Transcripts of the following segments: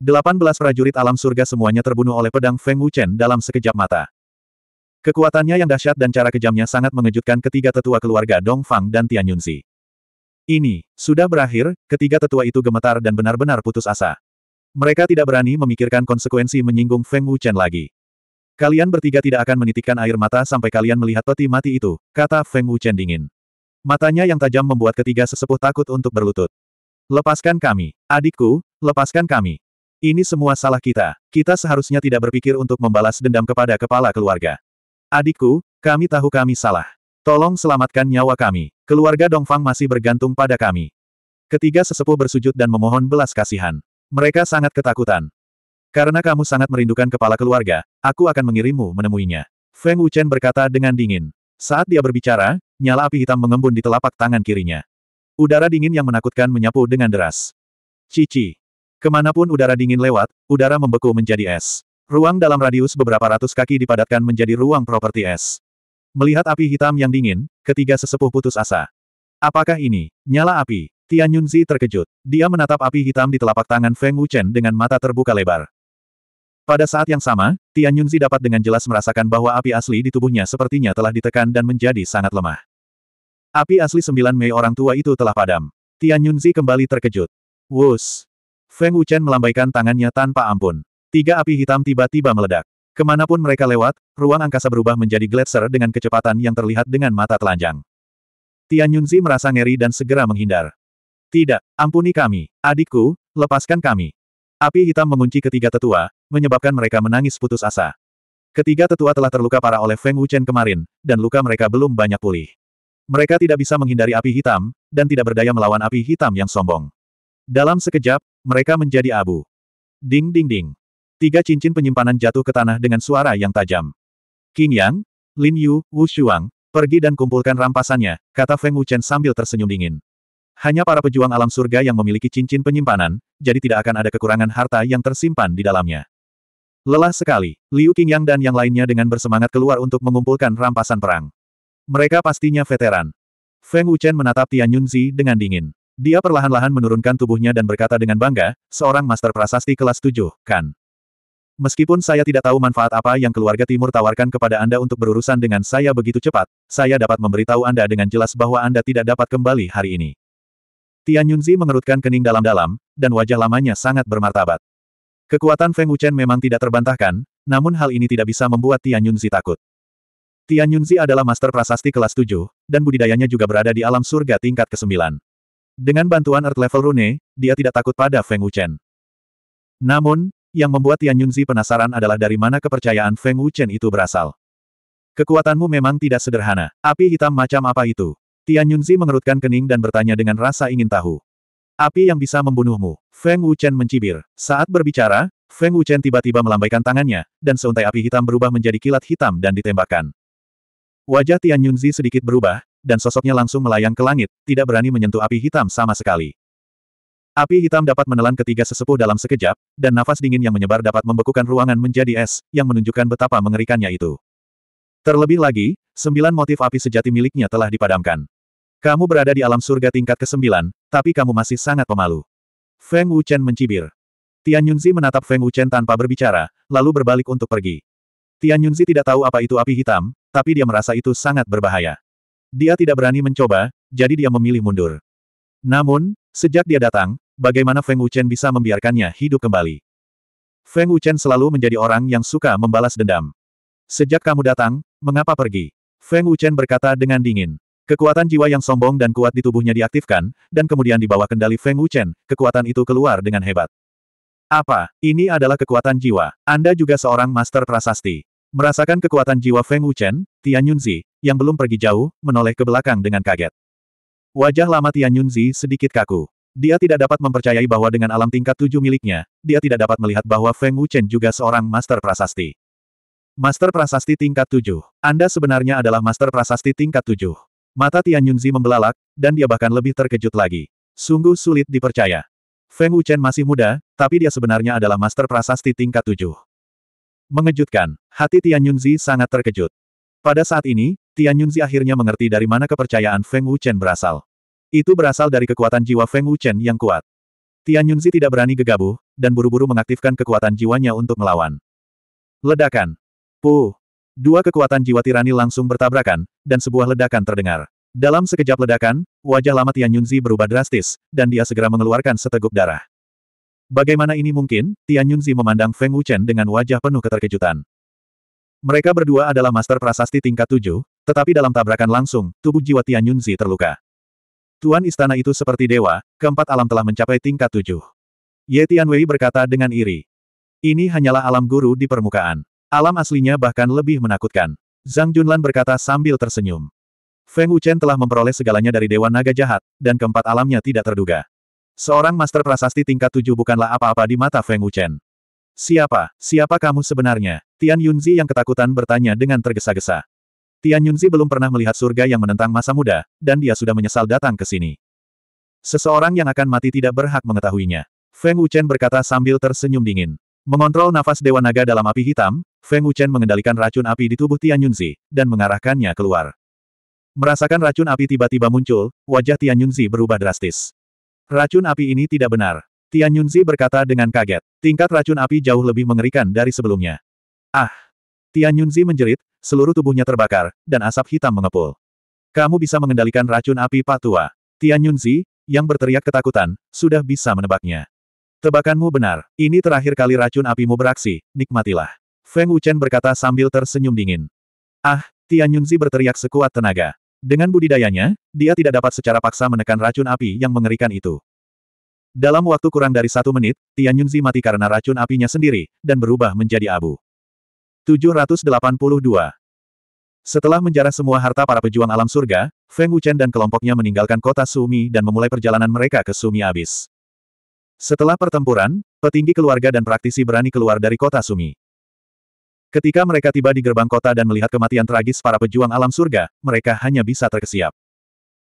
18 prajurit alam surga semuanya terbunuh oleh pedang Feng Wuchen dalam sekejap mata. Kekuatannya yang dahsyat dan cara kejamnya sangat mengejutkan ketiga tetua keluarga Dong Fang dan Tian Yunzi. Ini, sudah berakhir, ketiga tetua itu gemetar dan benar-benar putus asa. Mereka tidak berani memikirkan konsekuensi menyinggung Feng Wuchen lagi. Kalian bertiga tidak akan menitikkan air mata sampai kalian melihat peti mati itu, kata Feng Wuchen dingin. Matanya yang tajam membuat ketiga sesepuh takut untuk berlutut. Lepaskan kami, adikku, lepaskan kami. Ini semua salah kita. Kita seharusnya tidak berpikir untuk membalas dendam kepada kepala keluarga. Adikku, kami tahu kami salah. Tolong selamatkan nyawa kami. Keluarga Dongfang masih bergantung pada kami. Ketiga sesepuh bersujud dan memohon belas kasihan. Mereka sangat ketakutan. Karena kamu sangat merindukan kepala keluarga, aku akan mengirimmu menemuinya. Feng Wuchen berkata dengan dingin. Saat dia berbicara, nyala api hitam mengembun di telapak tangan kirinya. Udara dingin yang menakutkan menyapu dengan deras. Cici. Kemanapun udara dingin lewat, udara membeku menjadi es. Ruang dalam radius beberapa ratus kaki dipadatkan menjadi ruang properti es. Melihat api hitam yang dingin, ketiga sesepuh putus asa. Apakah ini? Nyala api. Tian Yunzi terkejut. Dia menatap api hitam di telapak tangan Feng Wuchen dengan mata terbuka lebar. Pada saat yang sama, Tian Yunzi dapat dengan jelas merasakan bahwa api asli di tubuhnya sepertinya telah ditekan dan menjadi sangat lemah. Api asli sembilan Mei orang tua itu telah padam. Tian Yunzi kembali terkejut. Wus, Feng Wuchen melambaikan tangannya tanpa ampun. Tiga api hitam tiba-tiba meledak. Kemanapun mereka lewat, ruang angkasa berubah menjadi gletser dengan kecepatan yang terlihat dengan mata telanjang. Tian Yunzi merasa ngeri dan segera menghindar. Tidak, ampuni kami, adikku, lepaskan kami. Api hitam mengunci ketiga tetua, menyebabkan mereka menangis putus asa. Ketiga tetua telah terluka parah oleh Feng Wuchen kemarin, dan luka mereka belum banyak pulih. Mereka tidak bisa menghindari api hitam, dan tidak berdaya melawan api hitam yang sombong. Dalam sekejap, mereka menjadi abu. Ding ding ding. Tiga cincin penyimpanan jatuh ke tanah dengan suara yang tajam. King Yang, Lin Yu, Wu Shuang, pergi dan kumpulkan rampasannya, kata Feng Wuchen sambil tersenyum dingin. Hanya para pejuang alam surga yang memiliki cincin penyimpanan, jadi tidak akan ada kekurangan harta yang tersimpan di dalamnya. Lelah sekali, Liu Yang dan yang lainnya dengan bersemangat keluar untuk mengumpulkan rampasan perang. Mereka pastinya veteran. Feng Wuchen menatap Tian Yunzi dengan dingin. Dia perlahan-lahan menurunkan tubuhnya dan berkata dengan bangga, seorang master prasasti kelas tujuh, kan? Meskipun saya tidak tahu manfaat apa yang keluarga Timur tawarkan kepada Anda untuk berurusan dengan saya begitu cepat, saya dapat memberitahu Anda dengan jelas bahwa Anda tidak dapat kembali hari ini. Tian Yunzi mengerutkan kening dalam-dalam, dan wajah lamanya sangat bermartabat. Kekuatan Feng Wuchen memang tidak terbantahkan, namun hal ini tidak bisa membuat Tian Yunzi takut. Tian Yunzi adalah master prasasti kelas 7, dan budidayanya juga berada di alam surga tingkat ke-9. Dengan bantuan Earth Level Rune, dia tidak takut pada Feng Wuchen. Namun, yang membuat Tian Yunzi penasaran adalah dari mana kepercayaan Feng Wuchen itu berasal. Kekuatanmu memang tidak sederhana. Api hitam macam apa itu? Tian Yunzi mengerutkan kening dan bertanya dengan rasa ingin tahu. Api yang bisa membunuhmu. Feng Wuchen mencibir. Saat berbicara, Feng Wuchen tiba-tiba melambaikan tangannya, dan seuntai api hitam berubah menjadi kilat hitam dan ditembakkan. Wajah Tian Yunzi sedikit berubah, dan sosoknya langsung melayang ke langit, tidak berani menyentuh api hitam sama sekali. Api hitam dapat menelan ketiga sesepuh dalam sekejap, dan nafas dingin yang menyebar dapat membekukan ruangan menjadi es, yang menunjukkan betapa mengerikannya itu. Terlebih lagi, sembilan motif api sejati miliknya telah dipadamkan. Kamu berada di alam surga tingkat ke-9, tapi kamu masih sangat pemalu. Feng Wuchen mencibir. Tian Yunzi menatap Feng Wuchen tanpa berbicara, lalu berbalik untuk pergi. Tian Yunzi tidak tahu apa itu api hitam, tapi dia merasa itu sangat berbahaya. Dia tidak berani mencoba, jadi dia memilih mundur. Namun, sejak dia datang, bagaimana Feng Wuchen bisa membiarkannya hidup kembali? Feng Wuchen selalu menjadi orang yang suka membalas dendam. Sejak kamu datang, mengapa pergi? Feng Wuchen berkata dengan dingin. Kekuatan jiwa yang sombong dan kuat di tubuhnya diaktifkan, dan kemudian dibawa kendali Feng Wuchen, kekuatan itu keluar dengan hebat. Apa, ini adalah kekuatan jiwa. Anda juga seorang master prasasti. Merasakan kekuatan jiwa Feng Wuchen, Tian Yunzi, yang belum pergi jauh, menoleh ke belakang dengan kaget. Wajah lama Tian Yunzi sedikit kaku. Dia tidak dapat mempercayai bahwa dengan alam tingkat tujuh miliknya, dia tidak dapat melihat bahwa Feng Wuchen juga seorang Master Prasasti. Master Prasasti tingkat tujuh. Anda sebenarnya adalah Master Prasasti tingkat tujuh. Mata Tian Yunzi membelalak, dan dia bahkan lebih terkejut lagi. Sungguh sulit dipercaya. Feng Wuchen masih muda, tapi dia sebenarnya adalah Master Prasasti tingkat tujuh. Mengejutkan, hati Tian Yunzi sangat terkejut. Pada saat ini, Tian Yunzi akhirnya mengerti dari mana kepercayaan Feng Wuchen berasal. Itu berasal dari kekuatan jiwa Feng Wuchen yang kuat. Tian Yunzi tidak berani gegabah, dan buru-buru mengaktifkan kekuatan jiwanya untuk melawan. Ledakan. Pu, Dua kekuatan jiwa tirani langsung bertabrakan, dan sebuah ledakan terdengar. Dalam sekejap ledakan, wajah lama Tian Yunzi berubah drastis, dan dia segera mengeluarkan seteguk darah. Bagaimana ini mungkin? Tian Yunzi memandang Feng Wuchen dengan wajah penuh keterkejutan. Mereka berdua adalah master prasasti tingkat tujuh, tetapi dalam tabrakan langsung, tubuh jiwa Tian Yunzi terluka. Tuan istana itu seperti dewa, keempat alam telah mencapai tingkat tujuh. Ye Wei berkata dengan iri. Ini hanyalah alam guru di permukaan. Alam aslinya bahkan lebih menakutkan. Zhang Junlan berkata sambil tersenyum. Feng Wuchen telah memperoleh segalanya dari Dewa Naga Jahat, dan keempat alamnya tidak terduga. Seorang master prasasti tingkat tujuh bukanlah apa-apa di mata Feng Wuchen. Siapa? Siapa kamu sebenarnya? Tian Yunzi yang ketakutan bertanya dengan tergesa-gesa. Tian Yunzi belum pernah melihat surga yang menentang masa muda, dan dia sudah menyesal datang ke sini. Seseorang yang akan mati tidak berhak mengetahuinya. Feng Wuchen berkata sambil tersenyum dingin. Mengontrol nafas Dewa Naga dalam api hitam, Feng Wuchen mengendalikan racun api di tubuh Tian Yunzi, dan mengarahkannya keluar. Merasakan racun api tiba-tiba muncul, wajah Tian Yunzi berubah drastis. Racun api ini tidak benar. Tian Yunzi berkata dengan kaget. Tingkat racun api jauh lebih mengerikan dari sebelumnya. Ah! Tian Yunzi menjerit, seluruh tubuhnya terbakar, dan asap hitam mengepul. Kamu bisa mengendalikan racun api patua. Tian Yunzi, yang berteriak ketakutan, sudah bisa menebaknya. Tebakanmu benar, ini terakhir kali racun apimu beraksi, nikmatilah. Feng Wuchen berkata sambil tersenyum dingin. Ah, Tian Yunzi berteriak sekuat tenaga. Dengan budidayanya, dia tidak dapat secara paksa menekan racun api yang mengerikan itu. Dalam waktu kurang dari satu menit, Tian Yunzi mati karena racun apinya sendiri, dan berubah menjadi abu. 782. Setelah menjarah semua harta para pejuang alam surga, Feng Wuchen dan kelompoknya meninggalkan kota Sumi dan memulai perjalanan mereka ke Sumi Abis. Setelah pertempuran, petinggi keluarga dan praktisi berani keluar dari kota Sumi. Ketika mereka tiba di gerbang kota dan melihat kematian tragis para pejuang alam surga, mereka hanya bisa terkesiap.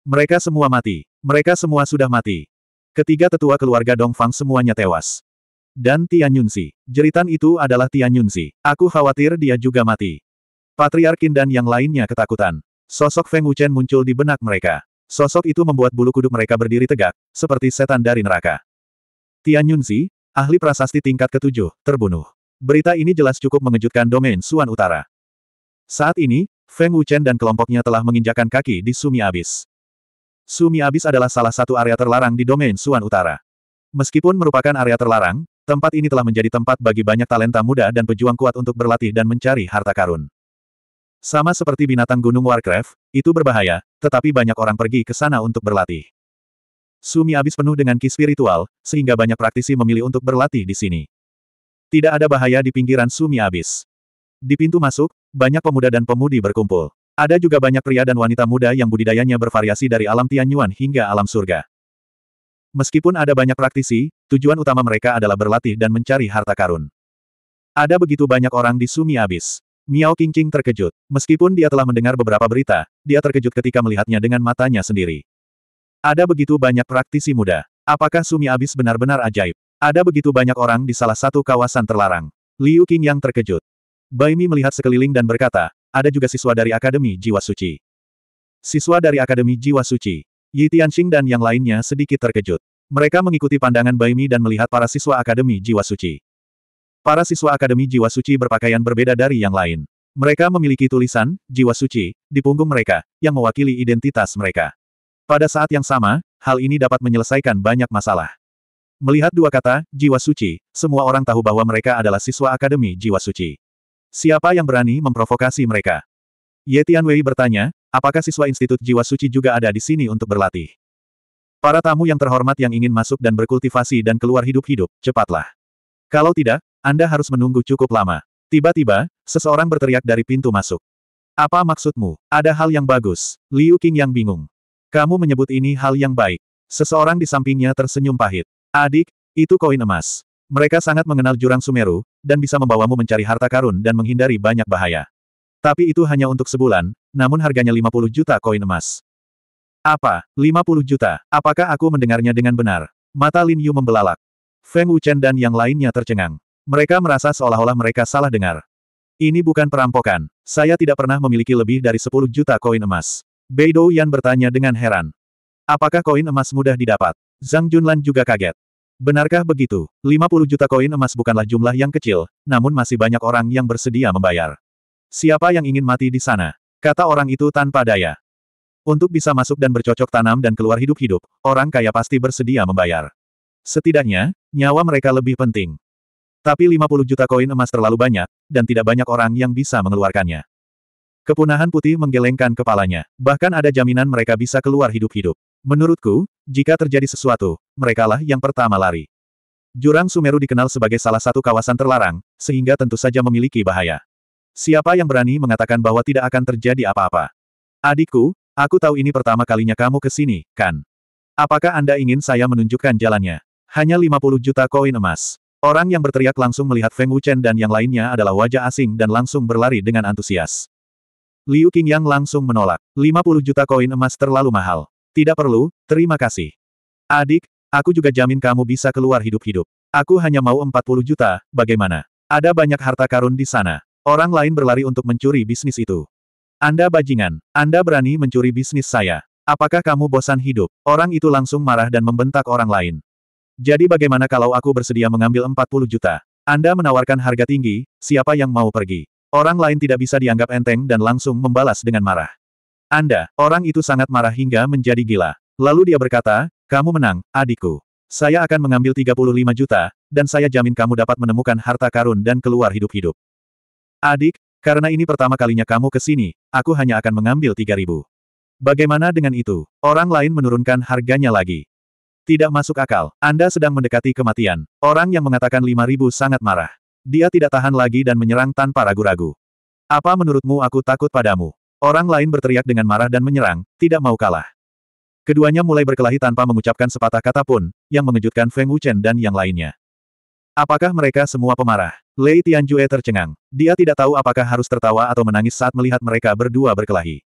Mereka semua mati. Mereka semua sudah mati. Ketiga tetua keluarga Dongfang semuanya tewas. Dan Tian Yunzi. Jeritan itu adalah Tian Yunzi. Aku khawatir dia juga mati. Patriarkin dan yang lainnya ketakutan. Sosok Feng Wuchen muncul di benak mereka. Sosok itu membuat bulu kuduk mereka berdiri tegak, seperti setan dari neraka. Tian Yunzi, ahli prasasti tingkat ketujuh, terbunuh. Berita ini jelas cukup mengejutkan domain Suan Utara. Saat ini, Feng Wuchen dan kelompoknya telah menginjakan kaki di Sumi Abis. Sumi Abis adalah salah satu area terlarang di domain Suan Utara. Meskipun merupakan area terlarang, tempat ini telah menjadi tempat bagi banyak talenta muda dan pejuang kuat untuk berlatih dan mencari harta karun. Sama seperti binatang gunung Warcraft, itu berbahaya, tetapi banyak orang pergi ke sana untuk berlatih. Sumi Abis penuh dengan ki spiritual, sehingga banyak praktisi memilih untuk berlatih di sini. Tidak ada bahaya di pinggiran Sumi Abis. Di pintu masuk, banyak pemuda dan pemudi berkumpul. Ada juga banyak pria dan wanita muda yang budidayanya bervariasi dari alam Tianyuan hingga alam surga. Meskipun ada banyak praktisi, tujuan utama mereka adalah berlatih dan mencari harta karun. Ada begitu banyak orang di Sumi Abis. Miao Qingqing terkejut. Meskipun dia telah mendengar beberapa berita, dia terkejut ketika melihatnya dengan matanya sendiri. Ada begitu banyak praktisi muda. Apakah Sumi Abis benar-benar ajaib? Ada begitu banyak orang di salah satu kawasan terlarang. Liu Qing yang terkejut. Bai Mi melihat sekeliling dan berkata, ada juga siswa dari Akademi Jiwa Suci. Siswa dari Akademi Jiwa Suci, Yi Tianxing dan yang lainnya sedikit terkejut. Mereka mengikuti pandangan Bai Mi dan melihat para siswa Akademi Jiwa Suci. Para siswa Akademi Jiwa Suci berpakaian berbeda dari yang lain. Mereka memiliki tulisan, Jiwa Suci, di punggung mereka, yang mewakili identitas mereka. Pada saat yang sama, hal ini dapat menyelesaikan banyak masalah. Melihat dua kata, jiwa suci, semua orang tahu bahwa mereka adalah siswa Akademi Jiwa Suci. Siapa yang berani memprovokasi mereka? Ye Tianwei bertanya, apakah siswa Institut Jiwa Suci juga ada di sini untuk berlatih? Para tamu yang terhormat yang ingin masuk dan berkultivasi dan keluar hidup-hidup, cepatlah. Kalau tidak, Anda harus menunggu cukup lama. Tiba-tiba, seseorang berteriak dari pintu masuk. Apa maksudmu? Ada hal yang bagus. Liu Qing yang bingung. Kamu menyebut ini hal yang baik. Seseorang di sampingnya tersenyum pahit. Adik, itu koin emas. Mereka sangat mengenal jurang Sumeru, dan bisa membawamu mencari harta karun dan menghindari banyak bahaya. Tapi itu hanya untuk sebulan, namun harganya 50 juta koin emas. Apa, 50 juta? Apakah aku mendengarnya dengan benar? Mata Lin Yu membelalak. Feng Wuchen dan yang lainnya tercengang. Mereka merasa seolah-olah mereka salah dengar. Ini bukan perampokan. Saya tidak pernah memiliki lebih dari 10 juta koin emas. Beidou Yan bertanya dengan heran. Apakah koin emas mudah didapat? Zhang Junlan juga kaget. Benarkah begitu? 50 juta koin emas bukanlah jumlah yang kecil, namun masih banyak orang yang bersedia membayar. Siapa yang ingin mati di sana? Kata orang itu tanpa daya. Untuk bisa masuk dan bercocok tanam dan keluar hidup-hidup, orang kaya pasti bersedia membayar. Setidaknya, nyawa mereka lebih penting. Tapi 50 juta koin emas terlalu banyak, dan tidak banyak orang yang bisa mengeluarkannya. Kepunahan putih menggelengkan kepalanya. Bahkan ada jaminan mereka bisa keluar hidup-hidup. Menurutku, jika terjadi sesuatu, merekalah yang pertama lari. Jurang Sumeru dikenal sebagai salah satu kawasan terlarang, sehingga tentu saja memiliki bahaya. Siapa yang berani mengatakan bahwa tidak akan terjadi apa-apa? Adikku, aku tahu ini pertama kalinya kamu ke sini, kan? Apakah Anda ingin saya menunjukkan jalannya? Hanya 50 juta koin emas. Orang yang berteriak langsung melihat Feng Wuchen dan yang lainnya adalah wajah asing dan langsung berlari dengan antusias. Liu Qingyang langsung menolak. 50 juta koin emas terlalu mahal. Tidak perlu, terima kasih. Adik, aku juga jamin kamu bisa keluar hidup-hidup. Aku hanya mau 40 juta, bagaimana? Ada banyak harta karun di sana. Orang lain berlari untuk mencuri bisnis itu. Anda bajingan, Anda berani mencuri bisnis saya. Apakah kamu bosan hidup? Orang itu langsung marah dan membentak orang lain. Jadi bagaimana kalau aku bersedia mengambil 40 juta? Anda menawarkan harga tinggi, siapa yang mau pergi? Orang lain tidak bisa dianggap enteng dan langsung membalas dengan marah. Anda, orang itu sangat marah hingga menjadi gila. Lalu dia berkata, kamu menang, adikku. Saya akan mengambil 35 juta, dan saya jamin kamu dapat menemukan harta karun dan keluar hidup-hidup. Adik, karena ini pertama kalinya kamu ke sini, aku hanya akan mengambil 3000. Bagaimana dengan itu? Orang lain menurunkan harganya lagi. Tidak masuk akal, Anda sedang mendekati kematian. Orang yang mengatakan 5000 sangat marah. Dia tidak tahan lagi dan menyerang tanpa ragu-ragu. Apa menurutmu aku takut padamu? Orang lain berteriak dengan marah dan menyerang, tidak mau kalah. Keduanya mulai berkelahi tanpa mengucapkan sepatah kata pun, yang mengejutkan Feng Wuchen dan yang lainnya. Apakah mereka semua pemarah? Lei Tianjue tercengang. Dia tidak tahu apakah harus tertawa atau menangis saat melihat mereka berdua berkelahi.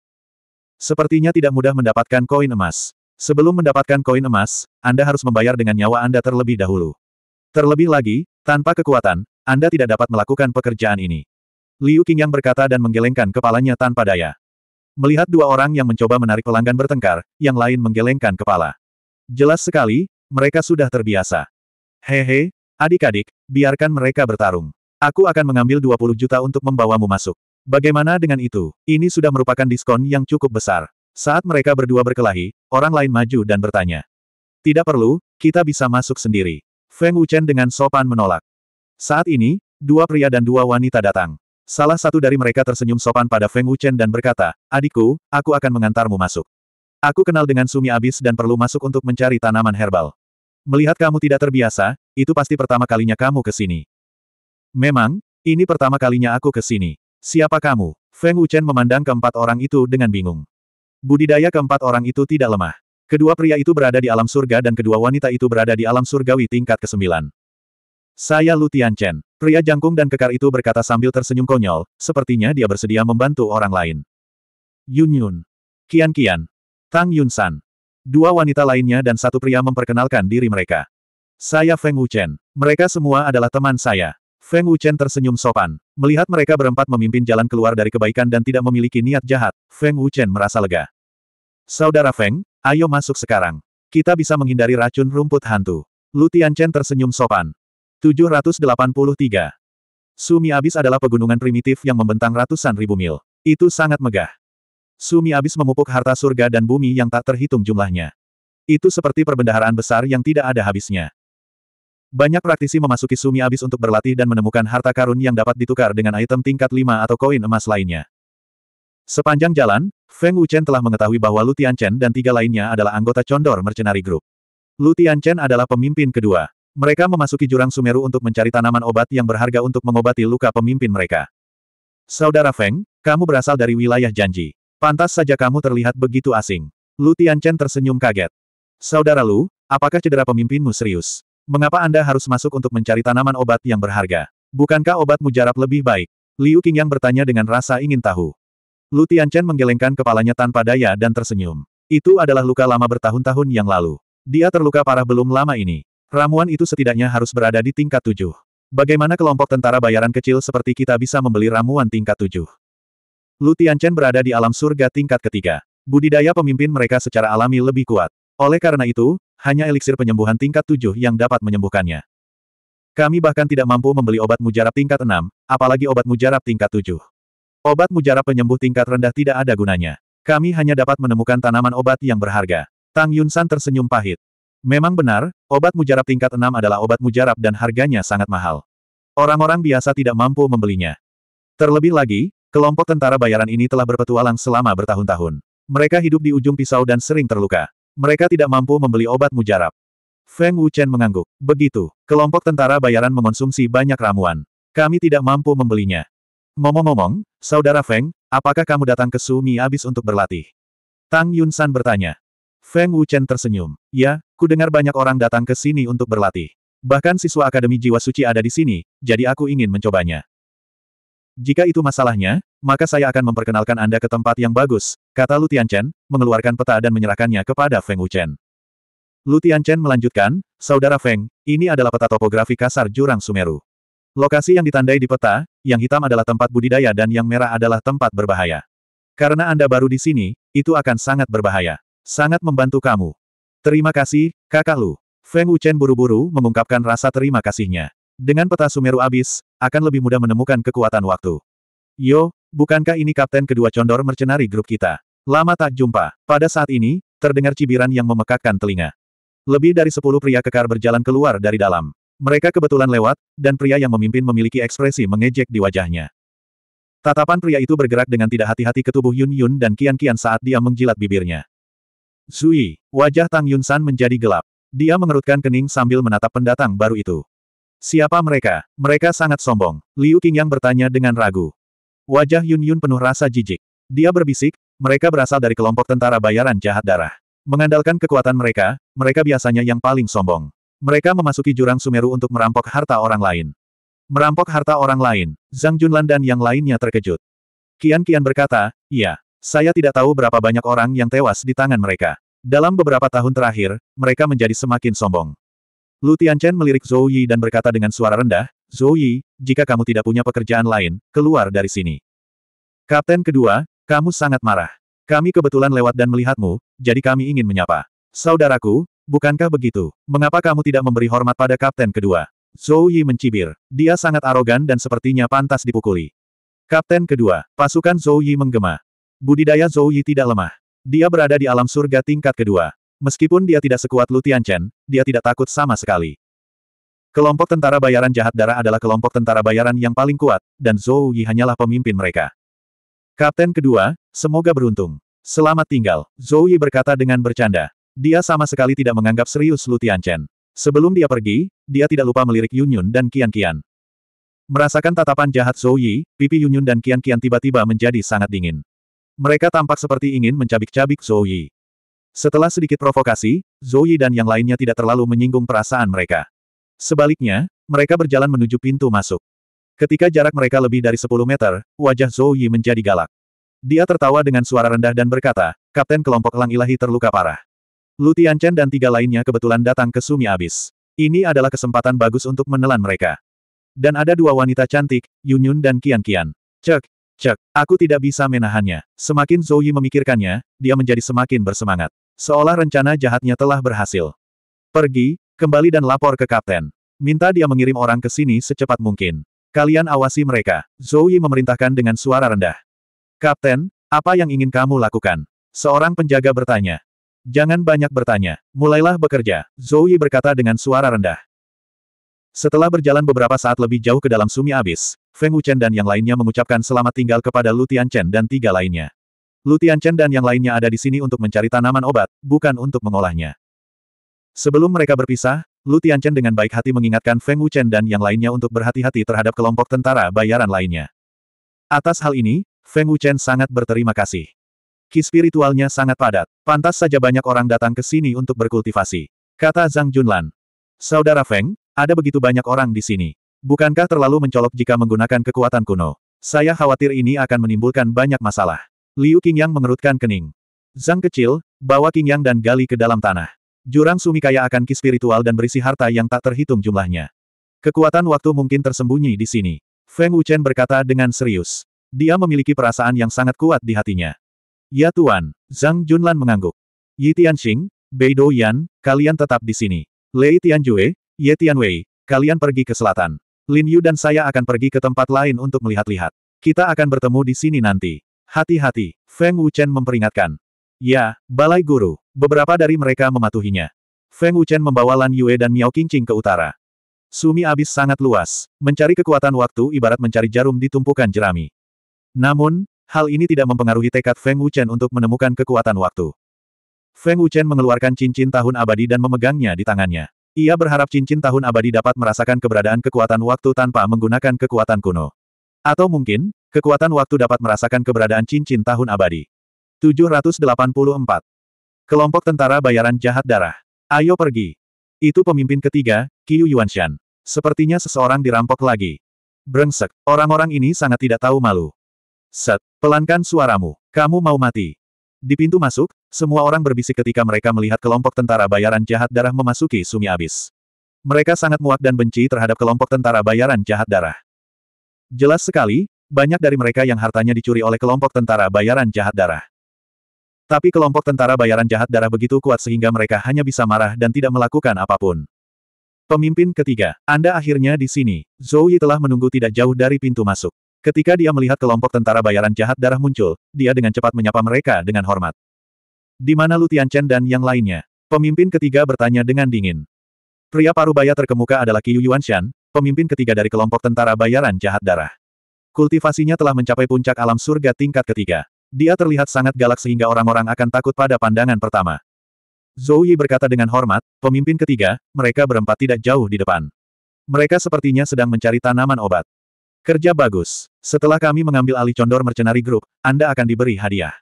Sepertinya tidak mudah mendapatkan koin emas. Sebelum mendapatkan koin emas, Anda harus membayar dengan nyawa Anda terlebih dahulu. Terlebih lagi, tanpa kekuatan, Anda tidak dapat melakukan pekerjaan ini. Liu Qingyang berkata dan menggelengkan kepalanya tanpa daya. Melihat dua orang yang mencoba menarik pelanggan bertengkar, yang lain menggelengkan kepala. Jelas sekali, mereka sudah terbiasa. Hehe, adik-adik, biarkan mereka bertarung. Aku akan mengambil 20 juta untuk membawamu masuk. Bagaimana dengan itu? Ini sudah merupakan diskon yang cukup besar. Saat mereka berdua berkelahi, orang lain maju dan bertanya. Tidak perlu, kita bisa masuk sendiri. Feng Wuchen dengan sopan menolak. Saat ini, dua pria dan dua wanita datang. Salah satu dari mereka tersenyum sopan pada Feng Wuchen dan berkata, adikku, aku akan mengantarmu masuk. Aku kenal dengan Sumi Abis dan perlu masuk untuk mencari tanaman herbal. Melihat kamu tidak terbiasa, itu pasti pertama kalinya kamu ke sini. Memang, ini pertama kalinya aku ke sini. Siapa kamu? Feng Wuchen memandang keempat orang itu dengan bingung. Budidaya keempat orang itu tidak lemah. Kedua pria itu berada di alam surga dan kedua wanita itu berada di alam surgawi tingkat ke-9. Saya Lu Tianchen. Pria jangkung dan kekar itu berkata sambil tersenyum konyol, sepertinya dia bersedia membantu orang lain. Yun Yun. Kian Kian. Tang Yun San. Dua wanita lainnya dan satu pria memperkenalkan diri mereka. Saya Feng Wuchen. Mereka semua adalah teman saya. Feng Wuchen tersenyum sopan. Melihat mereka berempat memimpin jalan keluar dari kebaikan dan tidak memiliki niat jahat, Feng Wuchen merasa lega. Saudara Feng, ayo masuk sekarang. Kita bisa menghindari racun rumput hantu. Lu Tianchen tersenyum sopan. 783. Sumi Abis adalah pegunungan primitif yang membentang ratusan ribu mil. Itu sangat megah. Sumi Abis memupuk harta surga dan bumi yang tak terhitung jumlahnya. Itu seperti perbendaharaan besar yang tidak ada habisnya. Banyak praktisi memasuki Sumi Abis untuk berlatih dan menemukan harta karun yang dapat ditukar dengan item tingkat 5 atau koin emas lainnya. Sepanjang jalan, Feng Wuchen telah mengetahui bahwa Lu Tianchen dan tiga lainnya adalah anggota condor mercenary group. Lu Tianchen adalah pemimpin kedua. Mereka memasuki jurang Sumeru untuk mencari tanaman obat yang berharga untuk mengobati luka pemimpin mereka. Saudara Feng, kamu berasal dari wilayah janji. Pantas saja kamu terlihat begitu asing. Lu Tianchen tersenyum kaget. Saudara Lu, apakah cedera pemimpinmu serius? Mengapa Anda harus masuk untuk mencari tanaman obat yang berharga? Bukankah obat mujarab lebih baik? Liu Qingyang bertanya dengan rasa ingin tahu. Lu Tianchen menggelengkan kepalanya tanpa daya dan tersenyum. Itu adalah luka lama bertahun-tahun yang lalu. Dia terluka parah belum lama ini. Ramuan itu setidaknya harus berada di tingkat tujuh. Bagaimana kelompok tentara bayaran kecil seperti kita bisa membeli ramuan tingkat tujuh? Lu Tianchen berada di alam surga tingkat ketiga. Budidaya pemimpin mereka secara alami lebih kuat. Oleh karena itu, hanya eliksir penyembuhan tingkat tujuh yang dapat menyembuhkannya. Kami bahkan tidak mampu membeli obat mujarab tingkat enam, apalagi obat mujarab tingkat tujuh. Obat mujarab penyembuh tingkat rendah tidak ada gunanya. Kami hanya dapat menemukan tanaman obat yang berharga. Tang Yunsan tersenyum pahit. Memang benar, obat mujarab tingkat 6 adalah obat mujarab dan harganya sangat mahal. Orang-orang biasa tidak mampu membelinya. Terlebih lagi, kelompok tentara bayaran ini telah berpetualang selama bertahun-tahun. Mereka hidup di ujung pisau dan sering terluka. Mereka tidak mampu membeli obat mujarab. Feng Wuchen mengangguk. Begitu, kelompok tentara bayaran mengonsumsi banyak ramuan. Kami tidak mampu membelinya. Ngomong-ngomong, Saudara Feng, apakah kamu datang ke Sumi abis untuk berlatih? Tang Yunsan bertanya. Feng Wuchen tersenyum. Ya, ku dengar banyak orang datang ke sini untuk berlatih. Bahkan siswa Akademi Jiwa Suci ada di sini, jadi aku ingin mencobanya. Jika itu masalahnya, maka saya akan memperkenalkan Anda ke tempat yang bagus, kata Lu Tianchen, mengeluarkan peta dan menyerahkannya kepada Feng Wuchen. Lu Tianchen melanjutkan, Saudara Feng, ini adalah peta topografi kasar Jurang Sumeru. Lokasi yang ditandai di peta, yang hitam adalah tempat budidaya dan yang merah adalah tempat berbahaya. Karena Anda baru di sini, itu akan sangat berbahaya. Sangat membantu kamu. Terima kasih, kakak Lu. Feng Wuchen buru-buru mengungkapkan rasa terima kasihnya. Dengan peta Sumeru abis, akan lebih mudah menemukan kekuatan waktu. Yo, bukankah ini kapten kedua condor mercenari grup kita? Lama tak jumpa. Pada saat ini, terdengar cibiran yang memekakkan telinga. Lebih dari sepuluh pria kekar berjalan keluar dari dalam. Mereka kebetulan lewat, dan pria yang memimpin memiliki ekspresi mengejek di wajahnya. Tatapan pria itu bergerak dengan tidak hati-hati ke tubuh Yun Yun dan Kian Kian saat dia menjilat bibirnya. Zui, wajah Tang Yunshan menjadi gelap. Dia mengerutkan kening sambil menatap pendatang baru itu. Siapa mereka? Mereka sangat sombong. Liu yang bertanya dengan ragu. Wajah Yun Yun penuh rasa jijik. Dia berbisik, mereka berasal dari kelompok tentara bayaran jahat darah. Mengandalkan kekuatan mereka, mereka biasanya yang paling sombong. Mereka memasuki jurang Sumeru untuk merampok harta orang lain. Merampok harta orang lain, Zhang Junlan dan yang lainnya terkejut. Kian Kian berkata, iya, saya tidak tahu berapa banyak orang yang tewas di tangan mereka. Dalam beberapa tahun terakhir, mereka menjadi semakin sombong. Lu Tianchen melirik Zhou Yi dan berkata dengan suara rendah, Zhou Yi, jika kamu tidak punya pekerjaan lain, keluar dari sini. Kapten kedua, kamu sangat marah. Kami kebetulan lewat dan melihatmu, jadi kami ingin menyapa. Saudaraku, bukankah begitu? Mengapa kamu tidak memberi hormat pada kapten kedua? Zhou Yi mencibir. Dia sangat arogan dan sepertinya pantas dipukuli. Kapten kedua, pasukan Zhou Yi menggema. Budidaya Zhou Yi tidak lemah. Dia berada di alam surga tingkat kedua. Meskipun dia tidak sekuat Lu Tianchen, dia tidak takut sama sekali. Kelompok tentara bayaran jahat darah adalah kelompok tentara bayaran yang paling kuat, dan Zhou Yi hanyalah pemimpin mereka. Kapten kedua, semoga beruntung. Selamat tinggal, Zhou Yi berkata dengan bercanda. Dia sama sekali tidak menganggap serius Lu Tianchen. Sebelum dia pergi, dia tidak lupa melirik Yun Yun dan Kian Kian. Merasakan tatapan jahat Zhou Yi, pipi Yun Yun dan Kian Kian tiba-tiba menjadi sangat dingin. Mereka tampak seperti ingin mencabik-cabik Zhou Yi. Setelah sedikit provokasi, Zhou Yi dan yang lainnya tidak terlalu menyinggung perasaan mereka. Sebaliknya, mereka berjalan menuju pintu masuk. Ketika jarak mereka lebih dari 10 meter, wajah Zhou Yi menjadi galak. Dia tertawa dengan suara rendah dan berkata, Kapten kelompok Lang Ilahi terluka parah. Lu Tianchen dan tiga lainnya kebetulan datang ke Sumi Abis. Ini adalah kesempatan bagus untuk menelan mereka. Dan ada dua wanita cantik, Yunyun dan Qian Qian. Cek, Cek, aku tidak bisa menahannya. Semakin Zhou Yi memikirkannya, dia menjadi semakin bersemangat. Seolah rencana jahatnya telah berhasil. Pergi, kembali dan lapor ke kapten. Minta dia mengirim orang ke sini secepat mungkin. Kalian awasi mereka. Zhou Yi memerintahkan dengan suara rendah. Kapten, apa yang ingin kamu lakukan? Seorang penjaga bertanya. Jangan banyak bertanya. Mulailah bekerja, Zhou Yi berkata dengan suara rendah. Setelah berjalan beberapa saat lebih jauh ke dalam sumi abis, Feng Wuchen dan yang lainnya mengucapkan selamat tinggal kepada Lu Tianchen dan tiga lainnya. Lu Tianchen dan yang lainnya ada di sini untuk mencari tanaman obat, bukan untuk mengolahnya. Sebelum mereka berpisah, Lu Tianchen dengan baik hati mengingatkan Feng Wuchen dan yang lainnya untuk berhati-hati terhadap kelompok tentara bayaran lainnya. Atas hal ini, Feng Wuchen sangat berterima kasih. Ki spiritualnya sangat padat, pantas saja banyak orang datang ke sini untuk berkultivasi. Kata Zhang Junlan. Saudara Feng, ada begitu banyak orang di sini. Bukankah terlalu mencolok jika menggunakan kekuatan kuno? Saya khawatir ini akan menimbulkan banyak masalah. Liu Qingyang mengerutkan kening. Zhang kecil, bawa Qingyang dan gali ke dalam tanah. Jurang Sumikaya akan ki spiritual dan berisi harta yang tak terhitung jumlahnya. Kekuatan waktu mungkin tersembunyi di sini. Feng Wuchen berkata dengan serius. Dia memiliki perasaan yang sangat kuat di hatinya. Ya Tuan, Zhang Junlan mengangguk. Yi Tianxing, Bei Douyan, kalian tetap di sini. Lei Tianjue, Ye Tianwei, kalian pergi ke selatan. Lin Yu dan saya akan pergi ke tempat lain untuk melihat-lihat. Kita akan bertemu di sini nanti. Hati-hati, Feng Wuchen memperingatkan. Ya, Balai Guru. Beberapa dari mereka mematuhinya. Feng Wuchen membawa Lan Yue dan Miao Qingqing ke utara. Sumi abis sangat luas, mencari kekuatan waktu ibarat mencari jarum di tumpukan jerami. Namun, hal ini tidak mempengaruhi tekad Feng Wuchen untuk menemukan kekuatan waktu. Feng Wuchen mengeluarkan cincin tahun abadi dan memegangnya di tangannya. Ia berharap cincin tahun abadi dapat merasakan keberadaan kekuatan waktu tanpa menggunakan kekuatan kuno. Atau mungkin, kekuatan waktu dapat merasakan keberadaan cincin tahun abadi. 784. Kelompok tentara bayaran jahat darah. Ayo pergi. Itu pemimpin ketiga, Qiu Yuanshan. Sepertinya seseorang dirampok lagi. Brengsek, orang-orang ini sangat tidak tahu malu. Set, pelankan suaramu. Kamu mau mati. Di pintu masuk, semua orang berbisik ketika mereka melihat kelompok tentara bayaran jahat darah memasuki Sumi Abis. Mereka sangat muak dan benci terhadap kelompok tentara bayaran jahat darah. Jelas sekali, banyak dari mereka yang hartanya dicuri oleh kelompok tentara bayaran jahat darah. Tapi kelompok tentara bayaran jahat darah begitu kuat sehingga mereka hanya bisa marah dan tidak melakukan apapun. Pemimpin ketiga, Anda akhirnya di sini. Zhou Yi telah menunggu tidak jauh dari pintu masuk. Ketika dia melihat kelompok tentara bayaran jahat darah muncul, dia dengan cepat menyapa mereka dengan hormat. Di mana Lutian Chen dan yang lainnya? Pemimpin ketiga bertanya dengan dingin. Pria parubaya terkemuka adalah Qiyu Yuanshan, pemimpin ketiga dari kelompok tentara bayaran jahat darah. Kultivasinya telah mencapai puncak alam surga tingkat ketiga. Dia terlihat sangat galak sehingga orang-orang akan takut pada pandangan pertama. Zhou Yi berkata dengan hormat, pemimpin ketiga, mereka berempat tidak jauh di depan. Mereka sepertinya sedang mencari tanaman obat. Kerja bagus. Setelah kami mengambil alih condor mercenary grup, Anda akan diberi hadiah.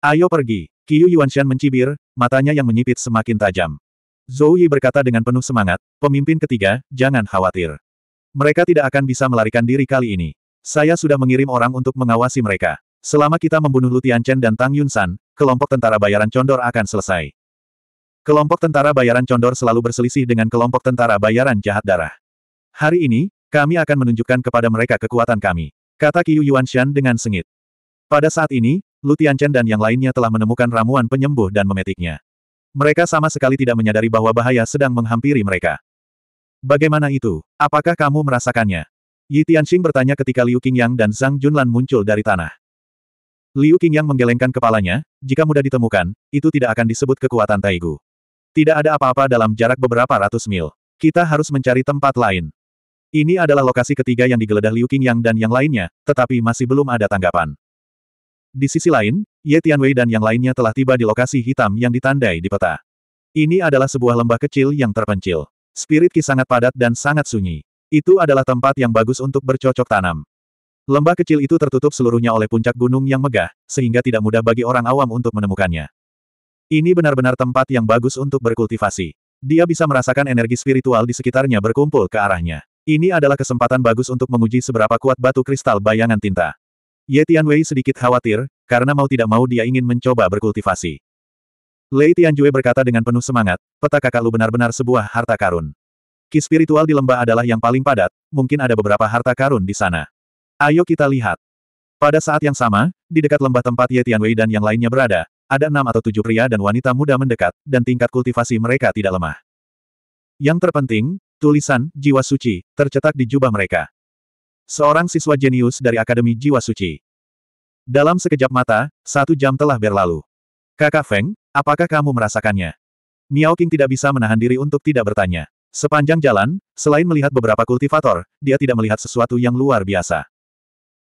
Ayo pergi. Qiu Yuanshan mencibir, matanya yang menyipit semakin tajam. Zhou Yi berkata dengan penuh semangat, pemimpin ketiga, jangan khawatir. Mereka tidak akan bisa melarikan diri kali ini. Saya sudah mengirim orang untuk mengawasi mereka. Selama kita membunuh Lutian Chen dan Tang Yunsan, kelompok tentara bayaran condor akan selesai. Kelompok tentara bayaran condor selalu berselisih dengan kelompok tentara bayaran jahat darah. Hari ini, kami akan menunjukkan kepada mereka kekuatan kami. Kata Qiu Yuanshan dengan sengit. Pada saat ini, Lu Tianchen dan yang lainnya telah menemukan ramuan penyembuh dan memetiknya. Mereka sama sekali tidak menyadari bahwa bahaya sedang menghampiri mereka. Bagaimana itu? Apakah kamu merasakannya? Yi Tianxing bertanya ketika Liu Qingyang dan Zhang Junlan muncul dari tanah. Liu Qingyang menggelengkan kepalanya, jika mudah ditemukan, itu tidak akan disebut kekuatan Taigu. Tidak ada apa-apa dalam jarak beberapa ratus mil. Kita harus mencari tempat lain. Ini adalah lokasi ketiga yang digeledah Liu Qingyang dan yang lainnya, tetapi masih belum ada tanggapan. Di sisi lain, Ye Tianwei dan yang lainnya telah tiba di lokasi hitam yang ditandai di peta. Ini adalah sebuah lembah kecil yang terpencil. Spirit Ki sangat padat dan sangat sunyi. Itu adalah tempat yang bagus untuk bercocok tanam. Lembah kecil itu tertutup seluruhnya oleh puncak gunung yang megah, sehingga tidak mudah bagi orang awam untuk menemukannya. Ini benar-benar tempat yang bagus untuk berkultivasi. Dia bisa merasakan energi spiritual di sekitarnya berkumpul ke arahnya. Ini adalah kesempatan bagus untuk menguji seberapa kuat batu kristal bayangan tinta. Ye Tianwei sedikit khawatir, karena mau tidak mau dia ingin mencoba berkultivasi. Lei Tianjue berkata dengan penuh semangat, peta kakak lu benar-benar sebuah harta karun. Ki spiritual di lembah adalah yang paling padat, mungkin ada beberapa harta karun di sana. Ayo kita lihat. Pada saat yang sama, di dekat lembah tempat Ye Tianwei dan yang lainnya berada, ada enam atau tujuh pria dan wanita muda mendekat, dan tingkat kultivasi mereka tidak lemah. Yang terpenting, tulisan, jiwa suci, tercetak di jubah mereka. Seorang siswa jenius dari Akademi Jiwa Suci. Dalam sekejap mata, satu jam telah berlalu. Kakak Feng, apakah kamu merasakannya? Miao King tidak bisa menahan diri untuk tidak bertanya. Sepanjang jalan, selain melihat beberapa kultivator, dia tidak melihat sesuatu yang luar biasa.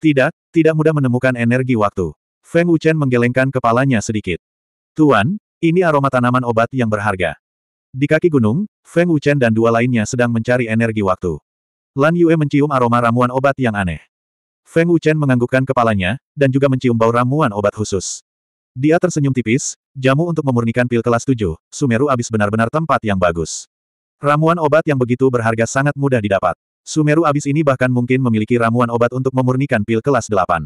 Tidak, tidak mudah menemukan energi waktu. Feng Wuchen menggelengkan kepalanya sedikit. Tuan, ini aroma tanaman obat yang berharga. Di kaki gunung, Feng Wuchen dan dua lainnya sedang mencari energi waktu. Lan Yue mencium aroma ramuan obat yang aneh. Feng Wuchen menganggukkan kepalanya, dan juga mencium bau ramuan obat khusus. Dia tersenyum tipis, jamu untuk memurnikan pil kelas 7, Sumeru abis benar-benar tempat yang bagus. Ramuan obat yang begitu berharga sangat mudah didapat. Sumeru abis ini bahkan mungkin memiliki ramuan obat untuk memurnikan pil kelas 8.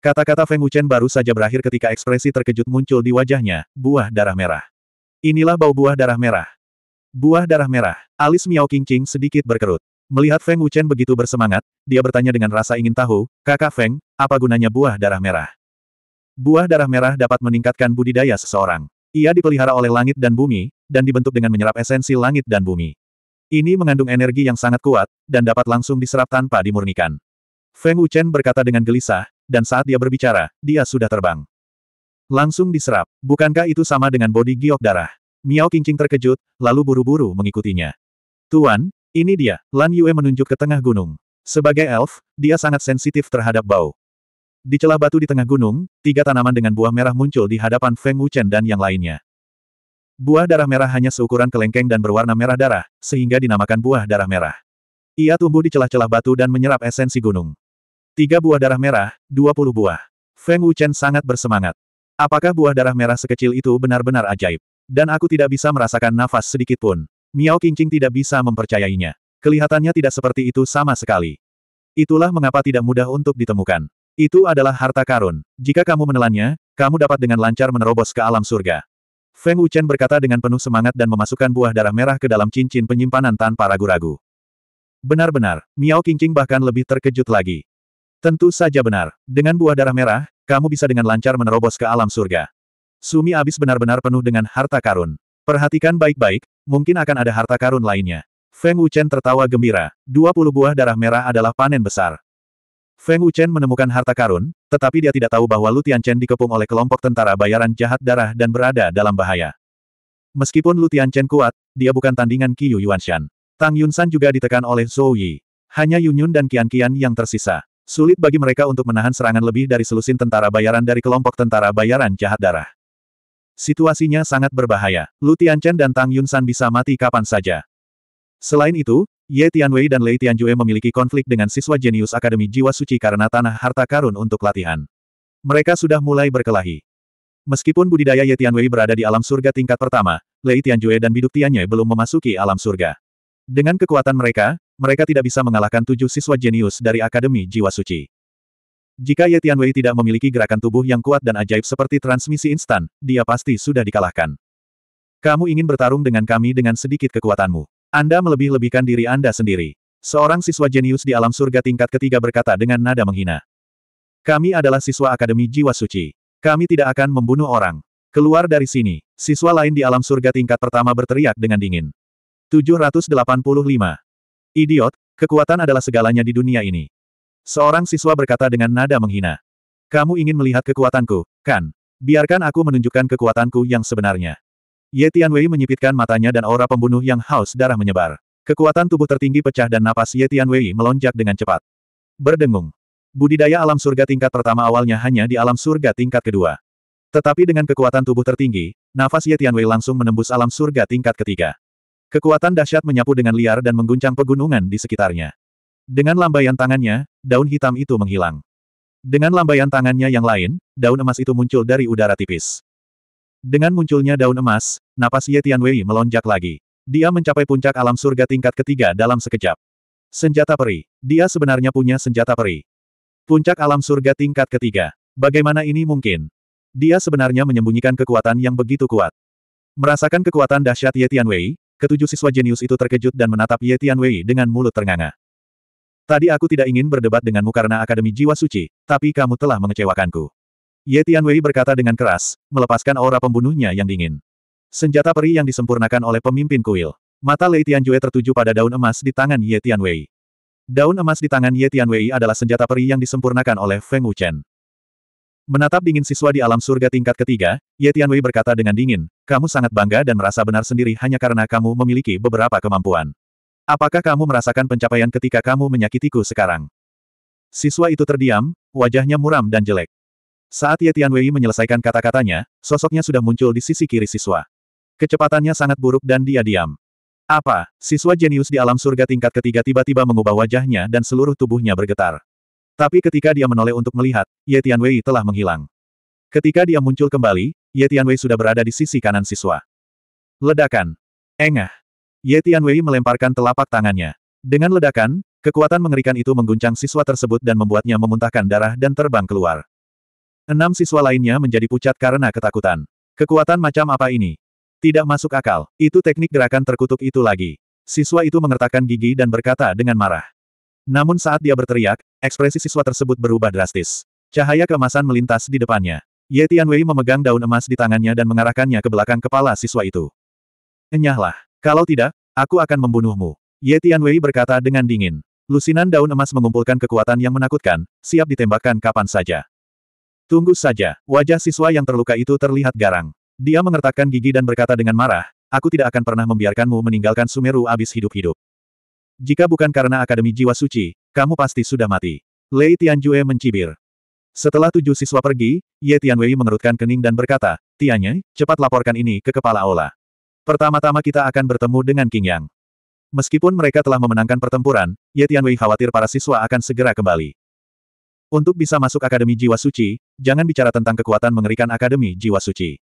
Kata-kata Feng Wuchen baru saja berakhir ketika ekspresi terkejut muncul di wajahnya, buah darah merah. Inilah bau buah darah merah. Buah darah merah, alis Miao Qingqing sedikit berkerut. Melihat Feng Wuchen begitu bersemangat, dia bertanya dengan rasa ingin tahu, kakak Feng, apa gunanya buah darah merah? Buah darah merah dapat meningkatkan budidaya seseorang. Ia dipelihara oleh langit dan bumi, dan dibentuk dengan menyerap esensi langit dan bumi. Ini mengandung energi yang sangat kuat, dan dapat langsung diserap tanpa dimurnikan. Feng Wuchen berkata dengan gelisah, dan saat dia berbicara, dia sudah terbang. Langsung diserap, bukankah itu sama dengan bodi giok darah? Miao Qingqing terkejut, lalu buru-buru mengikutinya. Tuan, ini dia, Lan Yue menunjuk ke tengah gunung. Sebagai elf, dia sangat sensitif terhadap bau. Di celah batu di tengah gunung, tiga tanaman dengan buah merah muncul di hadapan Feng Wuchen dan yang lainnya. Buah darah merah hanya seukuran kelengkeng dan berwarna merah darah, sehingga dinamakan buah darah merah. Ia tumbuh di celah-celah batu dan menyerap esensi gunung. Tiga buah darah merah, dua puluh buah. Feng Wuchen sangat bersemangat. Apakah buah darah merah sekecil itu benar-benar ajaib? Dan aku tidak bisa merasakan nafas sedikit pun. Miao Qingqing tidak bisa mempercayainya. Kelihatannya tidak seperti itu sama sekali. Itulah mengapa tidak mudah untuk ditemukan. Itu adalah harta karun. Jika kamu menelannya, kamu dapat dengan lancar menerobos ke alam surga. Feng Wuchen berkata dengan penuh semangat dan memasukkan buah darah merah ke dalam cincin penyimpanan tanpa ragu-ragu. Benar-benar, Miao Qingqing bahkan lebih terkejut lagi. Tentu saja benar. Dengan buah darah merah, kamu bisa dengan lancar menerobos ke alam surga. Sumi abis benar-benar penuh dengan harta karun. Perhatikan baik-baik, mungkin akan ada harta karun lainnya. Feng Wuchen tertawa gembira, 20 buah darah merah adalah panen besar. Feng Wuchen menemukan harta karun, tetapi dia tidak tahu bahwa Lutian Chen dikepung oleh kelompok tentara bayaran jahat darah dan berada dalam bahaya. Meskipun Lutian Chen kuat, dia bukan tandingan Qiyu Yuanshan. Tang Yunsan juga ditekan oleh Zhou Yi. Hanya Yunyun dan Qian Qian yang tersisa. Sulit bagi mereka untuk menahan serangan lebih dari selusin tentara bayaran dari kelompok tentara bayaran jahat darah. Situasinya sangat berbahaya. Lu Tianchen dan Tang Yunsan bisa mati kapan saja. Selain itu, Ye Tianwei dan Lei Tianjue memiliki konflik dengan siswa jenius Akademi Jiwa Suci karena tanah harta karun untuk latihan. Mereka sudah mulai berkelahi. Meskipun budidaya Ye Tianwei berada di alam surga tingkat pertama, Lei Tianjue dan Biduk Tianye belum memasuki alam surga. Dengan kekuatan mereka, mereka tidak bisa mengalahkan tujuh siswa jenius dari Akademi Jiwa Suci. Jika Ye Tianwei tidak memiliki gerakan tubuh yang kuat dan ajaib seperti transmisi instan, dia pasti sudah dikalahkan. Kamu ingin bertarung dengan kami dengan sedikit kekuatanmu. Anda melebih-lebihkan diri Anda sendiri. Seorang siswa jenius di alam surga tingkat ketiga berkata dengan nada menghina. Kami adalah siswa Akademi Jiwa Suci. Kami tidak akan membunuh orang. Keluar dari sini, siswa lain di alam surga tingkat pertama berteriak dengan dingin. 785. Idiot, kekuatan adalah segalanya di dunia ini. Seorang siswa berkata dengan nada menghina. Kamu ingin melihat kekuatanku, kan? Biarkan aku menunjukkan kekuatanku yang sebenarnya. Ye Tianwei menyipitkan matanya dan aura pembunuh yang haus darah menyebar. Kekuatan tubuh tertinggi pecah dan napas Ye Tianwei melonjak dengan cepat. Berdengung. Budidaya alam surga tingkat pertama awalnya hanya di alam surga tingkat kedua. Tetapi dengan kekuatan tubuh tertinggi, nafas Ye Tianwei langsung menembus alam surga tingkat ketiga. Kekuatan dahsyat menyapu dengan liar dan mengguncang pegunungan di sekitarnya. Dengan lambaian tangannya, daun hitam itu menghilang. Dengan lambaian tangannya yang lain, daun emas itu muncul dari udara tipis. Dengan munculnya daun emas, napas Ye Tianwei melonjak lagi. Dia mencapai puncak alam surga tingkat ketiga dalam sekejap. Senjata peri. Dia sebenarnya punya senjata peri. Puncak alam surga tingkat ketiga. Bagaimana ini mungkin? Dia sebenarnya menyembunyikan kekuatan yang begitu kuat. Merasakan kekuatan dahsyat Ye Tianwei, ketujuh siswa jenius itu terkejut dan menatap Ye Tianwei dengan mulut ternganga. Tadi aku tidak ingin berdebat denganmu karena Akademi Jiwa Suci, tapi kamu telah mengecewakanku. Ye Tianwei berkata dengan keras, melepaskan aura pembunuhnya yang dingin. Senjata peri yang disempurnakan oleh pemimpin kuil. Mata Lei Tianjue tertuju pada daun emas di tangan Ye Tianwei. Daun emas di tangan Ye Tianwei adalah senjata peri yang disempurnakan oleh Feng Wuchen. Menatap dingin siswa di alam surga tingkat ketiga, Ye Tianwei berkata dengan dingin, kamu sangat bangga dan merasa benar sendiri hanya karena kamu memiliki beberapa kemampuan. Apakah kamu merasakan pencapaian ketika kamu menyakitiku sekarang? Siswa itu terdiam, wajahnya muram dan jelek. Saat Ye Tianwei menyelesaikan kata-katanya, sosoknya sudah muncul di sisi kiri siswa. Kecepatannya sangat buruk dan dia diam. Apa, siswa jenius di alam surga tingkat ketiga tiba-tiba mengubah wajahnya dan seluruh tubuhnya bergetar. Tapi ketika dia menoleh untuk melihat, Ye Tianwei telah menghilang. Ketika dia muncul kembali, Ye Tianwei sudah berada di sisi kanan siswa. Ledakan. Engah. Ye Tianwei melemparkan telapak tangannya. Dengan ledakan, kekuatan mengerikan itu mengguncang siswa tersebut dan membuatnya memuntahkan darah dan terbang keluar. Enam siswa lainnya menjadi pucat karena ketakutan. Kekuatan macam apa ini? Tidak masuk akal, itu teknik gerakan terkutuk itu lagi. Siswa itu mengertakkan gigi dan berkata dengan marah. Namun saat dia berteriak, ekspresi siswa tersebut berubah drastis. Cahaya kemasan melintas di depannya. Ye Tianwei memegang daun emas di tangannya dan mengarahkannya ke belakang kepala siswa itu. Enyahlah. Kalau tidak, aku akan membunuhmu. Ye Tianwei berkata dengan dingin. Lusinan daun emas mengumpulkan kekuatan yang menakutkan, siap ditembakkan kapan saja. Tunggu saja, wajah siswa yang terluka itu terlihat garang. Dia mengertakkan gigi dan berkata dengan marah, aku tidak akan pernah membiarkanmu meninggalkan Sumeru abis hidup-hidup. Jika bukan karena Akademi Jiwa Suci, kamu pasti sudah mati. Lei Tianjue mencibir. Setelah tujuh siswa pergi, Ye Tianwei mengerutkan kening dan berkata, Tianye, cepat laporkan ini ke kepala aula. Pertama-tama kita akan bertemu dengan King Yang. Meskipun mereka telah memenangkan pertempuran, Ye Tianwei khawatir para siswa akan segera kembali. Untuk bisa masuk Akademi Jiwa Suci, jangan bicara tentang kekuatan mengerikan Akademi Jiwa Suci.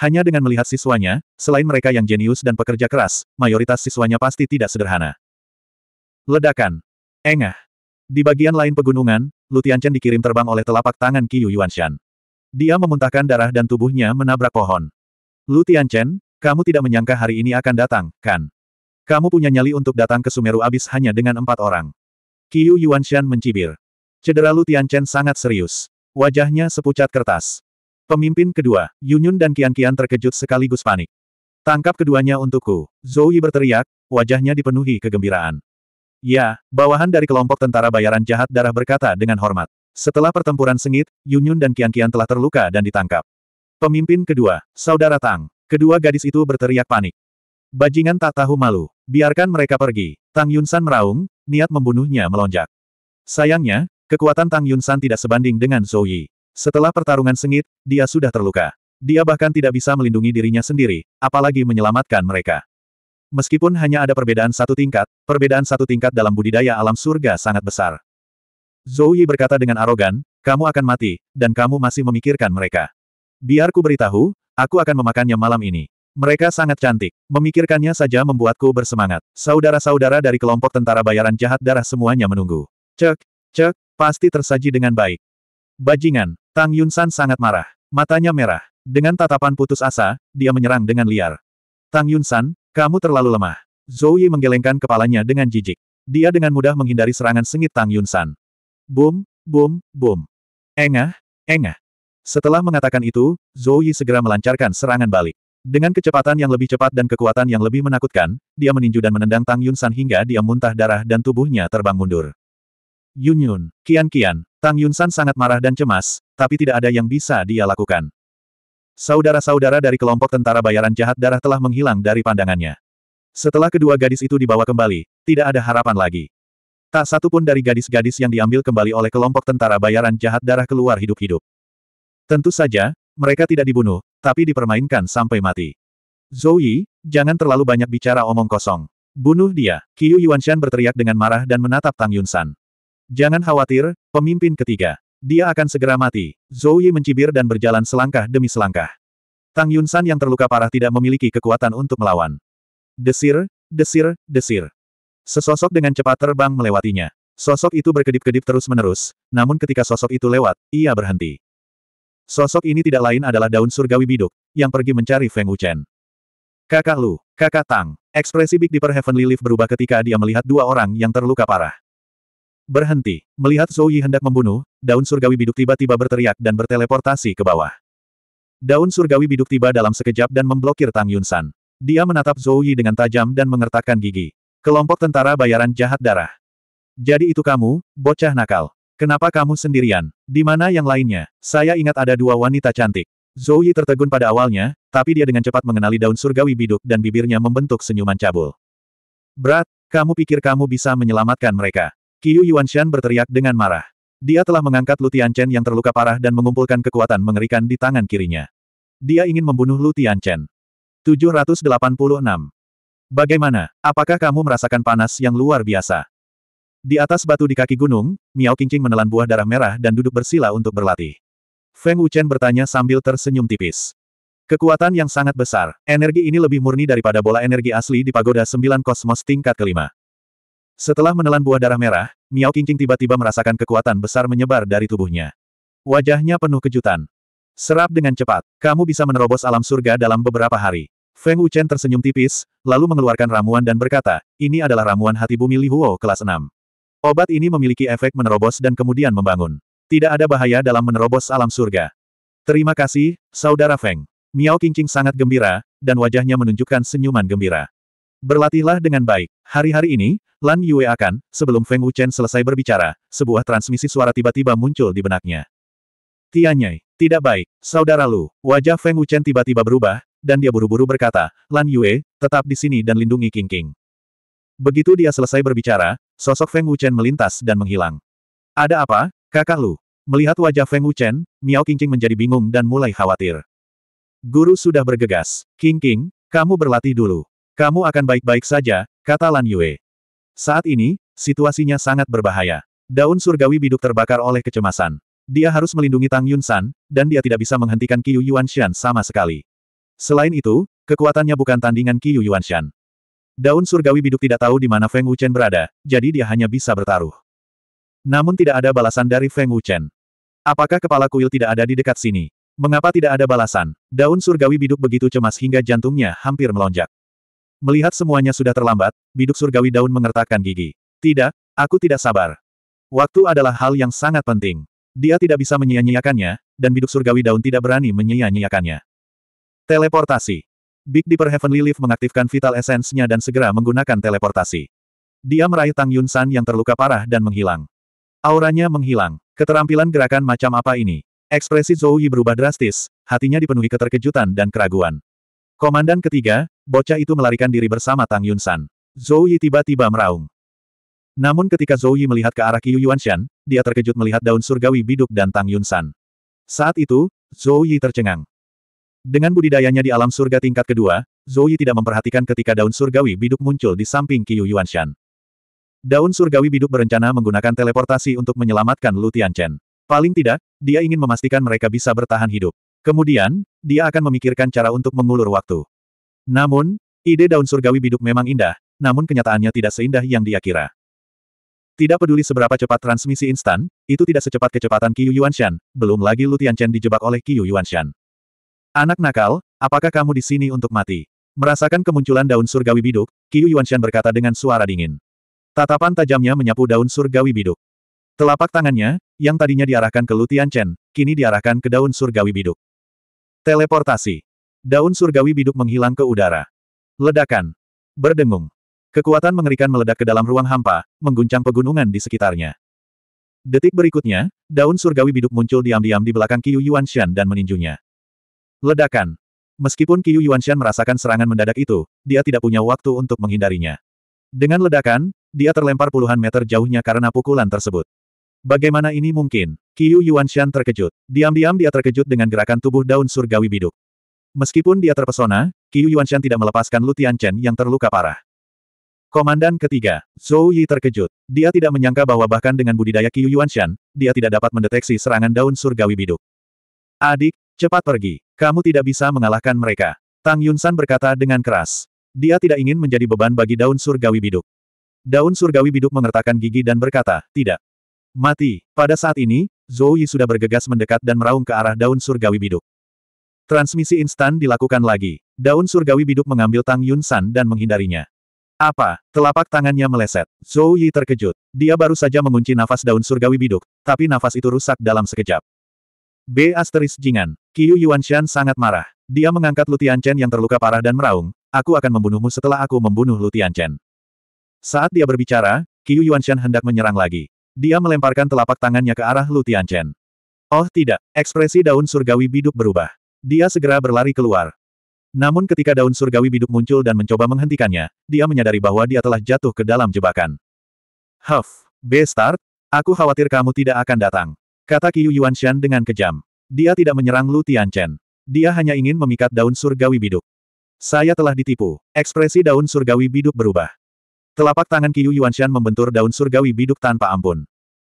Hanya dengan melihat siswanya, selain mereka yang jenius dan pekerja keras, mayoritas siswanya pasti tidak sederhana. Ledakan. Engah. Di bagian lain pegunungan, Lutianchen dikirim terbang oleh telapak tangan Qiyu Yuanshan. Dia memuntahkan darah dan tubuhnya menabrak pohon. Lu Tianchen, kamu tidak menyangka hari ini akan datang, kan? Kamu punya nyali untuk datang ke Sumeru abis hanya dengan empat orang. Qiu Yuanshan mencibir. Cedera Lu Tianchen sangat serius. Wajahnya sepucat kertas. Pemimpin kedua, Yunyun dan Qian Qian terkejut sekaligus panik. Tangkap keduanya untukku. Zhou Yi berteriak, wajahnya dipenuhi kegembiraan. Ya, bawahan dari kelompok tentara bayaran jahat darah berkata dengan hormat. Setelah pertempuran sengit, Yunyun dan Qian Qian telah terluka dan ditangkap. Pemimpin kedua, Saudara Tang. Kedua gadis itu berteriak panik. Bajingan tak tahu malu. Biarkan mereka pergi. Tang Yunsan meraung, niat membunuhnya melonjak. Sayangnya, kekuatan Tang Yunsan tidak sebanding dengan Zhou Yi. Setelah pertarungan sengit, dia sudah terluka. Dia bahkan tidak bisa melindungi dirinya sendiri, apalagi menyelamatkan mereka. Meskipun hanya ada perbedaan satu tingkat, perbedaan satu tingkat dalam budidaya alam surga sangat besar. Zhou Yi berkata dengan arogan, kamu akan mati, dan kamu masih memikirkan mereka. Biar ku beritahu, Aku akan memakannya malam ini. Mereka sangat cantik. Memikirkannya saja membuatku bersemangat. Saudara-saudara dari kelompok tentara bayaran jahat darah semuanya menunggu. Cek, cek, pasti tersaji dengan baik. Bajingan, Tang Yunshan sangat marah. Matanya merah. Dengan tatapan putus asa, dia menyerang dengan liar. Tang Yunshan, kamu terlalu lemah. Zhou Yi menggelengkan kepalanya dengan jijik. Dia dengan mudah menghindari serangan sengit Tang Yunshan. Boom, boom, boom. Engah, engah. Setelah mengatakan itu, Zhou Yi segera melancarkan serangan balik. Dengan kecepatan yang lebih cepat dan kekuatan yang lebih menakutkan, dia meninju dan menendang Tang Yun San hingga dia muntah darah dan tubuhnya terbang mundur. Yun Yun, Kian Kian, Tang Yun San sangat marah dan cemas, tapi tidak ada yang bisa dia lakukan. Saudara-saudara dari kelompok tentara bayaran jahat darah telah menghilang dari pandangannya. Setelah kedua gadis itu dibawa kembali, tidak ada harapan lagi. Tak satu pun dari gadis-gadis yang diambil kembali oleh kelompok tentara bayaran jahat darah keluar hidup-hidup. Tentu saja, mereka tidak dibunuh, tapi dipermainkan sampai mati. Zhou Yi, jangan terlalu banyak bicara omong kosong. Bunuh dia, Qiu Yuanshan berteriak dengan marah dan menatap Tang Yunshan. Jangan khawatir, pemimpin ketiga. Dia akan segera mati. Zhou Yi mencibir dan berjalan selangkah demi selangkah. Tang Yunshan yang terluka parah tidak memiliki kekuatan untuk melawan. Desir, desir, desir. Sesosok dengan cepat terbang melewatinya. Sosok itu berkedip-kedip terus-menerus, namun ketika sosok itu lewat, ia berhenti. Sosok ini tidak lain adalah daun surgawi biduk, yang pergi mencari Feng Wuchen. Kakak Lu, kakak Tang, ekspresi Big Dipper Heavenly Leaf berubah ketika dia melihat dua orang yang terluka parah. Berhenti, melihat Zhou Yi hendak membunuh, daun surgawi biduk tiba-tiba berteriak dan berteleportasi ke bawah. Daun surgawi biduk tiba dalam sekejap dan memblokir Tang Yunsan. Dia menatap Zhou Yi dengan tajam dan mengertakkan gigi. Kelompok tentara bayaran jahat darah. Jadi itu kamu, bocah nakal. Kenapa kamu sendirian? Di mana yang lainnya? Saya ingat ada dua wanita cantik. Zhou Yi tertegun pada awalnya, tapi dia dengan cepat mengenali daun surgawi biduk dan bibirnya membentuk senyuman cabul. Berat, kamu pikir kamu bisa menyelamatkan mereka? Qiu Yuanshan berteriak dengan marah. Dia telah mengangkat Lu Tianchen yang terluka parah dan mengumpulkan kekuatan mengerikan di tangan kirinya. Dia ingin membunuh Lu Tianchen. 786. Bagaimana? Apakah kamu merasakan panas yang luar biasa? Di atas batu di kaki gunung, Miao Qingqing menelan buah darah merah dan duduk bersila untuk berlatih. Feng Wuchen bertanya sambil tersenyum tipis. Kekuatan yang sangat besar, energi ini lebih murni daripada bola energi asli di pagoda sembilan kosmos tingkat kelima. Setelah menelan buah darah merah, Miao Qingqing tiba-tiba merasakan kekuatan besar menyebar dari tubuhnya. Wajahnya penuh kejutan. Serap dengan cepat, kamu bisa menerobos alam surga dalam beberapa hari. Feng Wuchen tersenyum tipis, lalu mengeluarkan ramuan dan berkata, ini adalah ramuan hati bumi Li Huo kelas 6. Obat ini memiliki efek menerobos dan kemudian membangun. Tidak ada bahaya dalam menerobos alam surga. Terima kasih, Saudara Feng. Miao Qingqing sangat gembira, dan wajahnya menunjukkan senyuman gembira. Berlatihlah dengan baik. Hari-hari ini, Lan Yue akan, sebelum Feng Wuchen selesai berbicara, sebuah transmisi suara tiba-tiba muncul di benaknya. Tianyai, tidak baik, saudara Lu. Wajah Feng Wuchen tiba-tiba berubah, dan dia buru-buru berkata, Lan Yue, tetap di sini dan lindungi Qingqing. Begitu dia selesai berbicara, Sosok Feng Wuchen melintas dan menghilang. Ada apa, kakak lu? Melihat wajah Feng Wuchen, Miao Qingqing menjadi bingung dan mulai khawatir. Guru sudah bergegas. Qingqing, kamu berlatih dulu. Kamu akan baik-baik saja, kata Lan Yue. Saat ini, situasinya sangat berbahaya. Daun surgawi biduk terbakar oleh kecemasan. Dia harus melindungi Tang Yun San, dan dia tidak bisa menghentikan Qiu Shan sama sekali. Selain itu, kekuatannya bukan tandingan Qiu Shan. Daun surgawi biduk tidak tahu di mana Feng Wuchen berada, jadi dia hanya bisa bertaruh. Namun tidak ada balasan dari Feng Wuchen. Apakah kepala kuil tidak ada di dekat sini? Mengapa tidak ada balasan? Daun surgawi biduk begitu cemas hingga jantungnya hampir melonjak. Melihat semuanya sudah terlambat, biduk surgawi daun mengertakkan gigi. Tidak, aku tidak sabar. Waktu adalah hal yang sangat penting. Dia tidak bisa menyia-nyiakannya, dan biduk surgawi daun tidak berani menyia-nyiakannya. Teleportasi. Big Dipper Heavenly Leaf mengaktifkan vital essence-nya dan segera menggunakan teleportasi. Dia meraih Tang Yun San yang terluka parah dan menghilang. Auranya menghilang. Keterampilan gerakan macam apa ini? Ekspresi Zhou Yi berubah drastis, hatinya dipenuhi keterkejutan dan keraguan. Komandan ketiga, bocah itu melarikan diri bersama Tang Yun San. Zhou Yi tiba-tiba meraung. Namun ketika Zhou Yi melihat ke arah Qiu Yuanshan, dia terkejut melihat daun surgawi biduk dan Tang Yun San. Saat itu, Zhou Yi tercengang. Dengan budidayanya di alam surga tingkat kedua, Zhou Yi tidak memperhatikan ketika daun surgawi biduk muncul di samping Qiu Yuanshan. Daun surgawi biduk berencana menggunakan teleportasi untuk menyelamatkan Lu Tianchen. Paling tidak, dia ingin memastikan mereka bisa bertahan hidup. Kemudian, dia akan memikirkan cara untuk mengulur waktu. Namun, ide daun surgawi biduk memang indah, namun kenyataannya tidak seindah yang dia kira. Tidak peduli seberapa cepat transmisi instan, itu tidak secepat kecepatan Qiu Yuanshan, belum lagi Lu Tianchen dijebak oleh Qiu Yuanshan. Anak nakal, apakah kamu di sini untuk mati? Merasakan kemunculan daun surgawi biduk, Qiu Yuanshan berkata dengan suara dingin. Tatapan tajamnya menyapu daun surgawi biduk. Telapak tangannya, yang tadinya diarahkan ke Lutian Chen, kini diarahkan ke daun surgawi biduk. Teleportasi. Daun surgawi biduk menghilang ke udara. Ledakan. Berdengung. Kekuatan mengerikan meledak ke dalam ruang hampa, mengguncang pegunungan di sekitarnya. Detik berikutnya, daun surgawi biduk muncul diam-diam di belakang Qiu Yuanshan dan meninjunya. Ledakan. Meskipun Qiu Yuanshan merasakan serangan mendadak itu, dia tidak punya waktu untuk menghindarinya. Dengan ledakan, dia terlempar puluhan meter jauhnya karena pukulan tersebut. Bagaimana ini mungkin? Qiu Yuanshan terkejut. Diam-diam dia terkejut dengan gerakan tubuh daun surgawi biduk. Meskipun dia terpesona, Qiu Yuanshan tidak melepaskan Lu Tianchen yang terluka parah. Komandan ketiga, Zhou Yi terkejut. Dia tidak menyangka bahwa bahkan dengan budidaya Qiu Yuanshan, dia tidak dapat mendeteksi serangan daun surgawi biduk. Adik, cepat pergi. Kamu tidak bisa mengalahkan mereka. Tang Yunsan berkata dengan keras. Dia tidak ingin menjadi beban bagi daun surgawi biduk. Daun surgawi biduk mengertakkan gigi dan berkata, tidak. Mati. Pada saat ini, Zhou Yi sudah bergegas mendekat dan meraung ke arah daun surgawi biduk. Transmisi instan dilakukan lagi. Daun surgawi biduk mengambil Tang Yunsan dan menghindarinya. Apa? Telapak tangannya meleset. Zhou Yi terkejut. Dia baru saja mengunci nafas daun surgawi biduk, tapi nafas itu rusak dalam sekejap. B. Asteris Jingan. Qiu Yuanshan sangat marah. Dia mengangkat Lu Tianchen yang terluka parah dan meraung, aku akan membunuhmu setelah aku membunuh Lu Tianchen. Saat dia berbicara, Qiu Yuanshan hendak menyerang lagi. Dia melemparkan telapak tangannya ke arah Lu Tianchen. Oh tidak, ekspresi daun surgawi biduk berubah. Dia segera berlari keluar. Namun ketika daun surgawi biduk muncul dan mencoba menghentikannya, dia menyadari bahwa dia telah jatuh ke dalam jebakan. Huff, B-Start, aku khawatir kamu tidak akan datang. Kata Qiu Yuanshan dengan kejam. Dia tidak menyerang Lu Tianchen. Dia hanya ingin memikat daun surgawi biduk. Saya telah ditipu. Ekspresi daun surgawi biduk berubah. Telapak tangan Qiu Yuanshan membentur daun surgawi biduk tanpa ampun.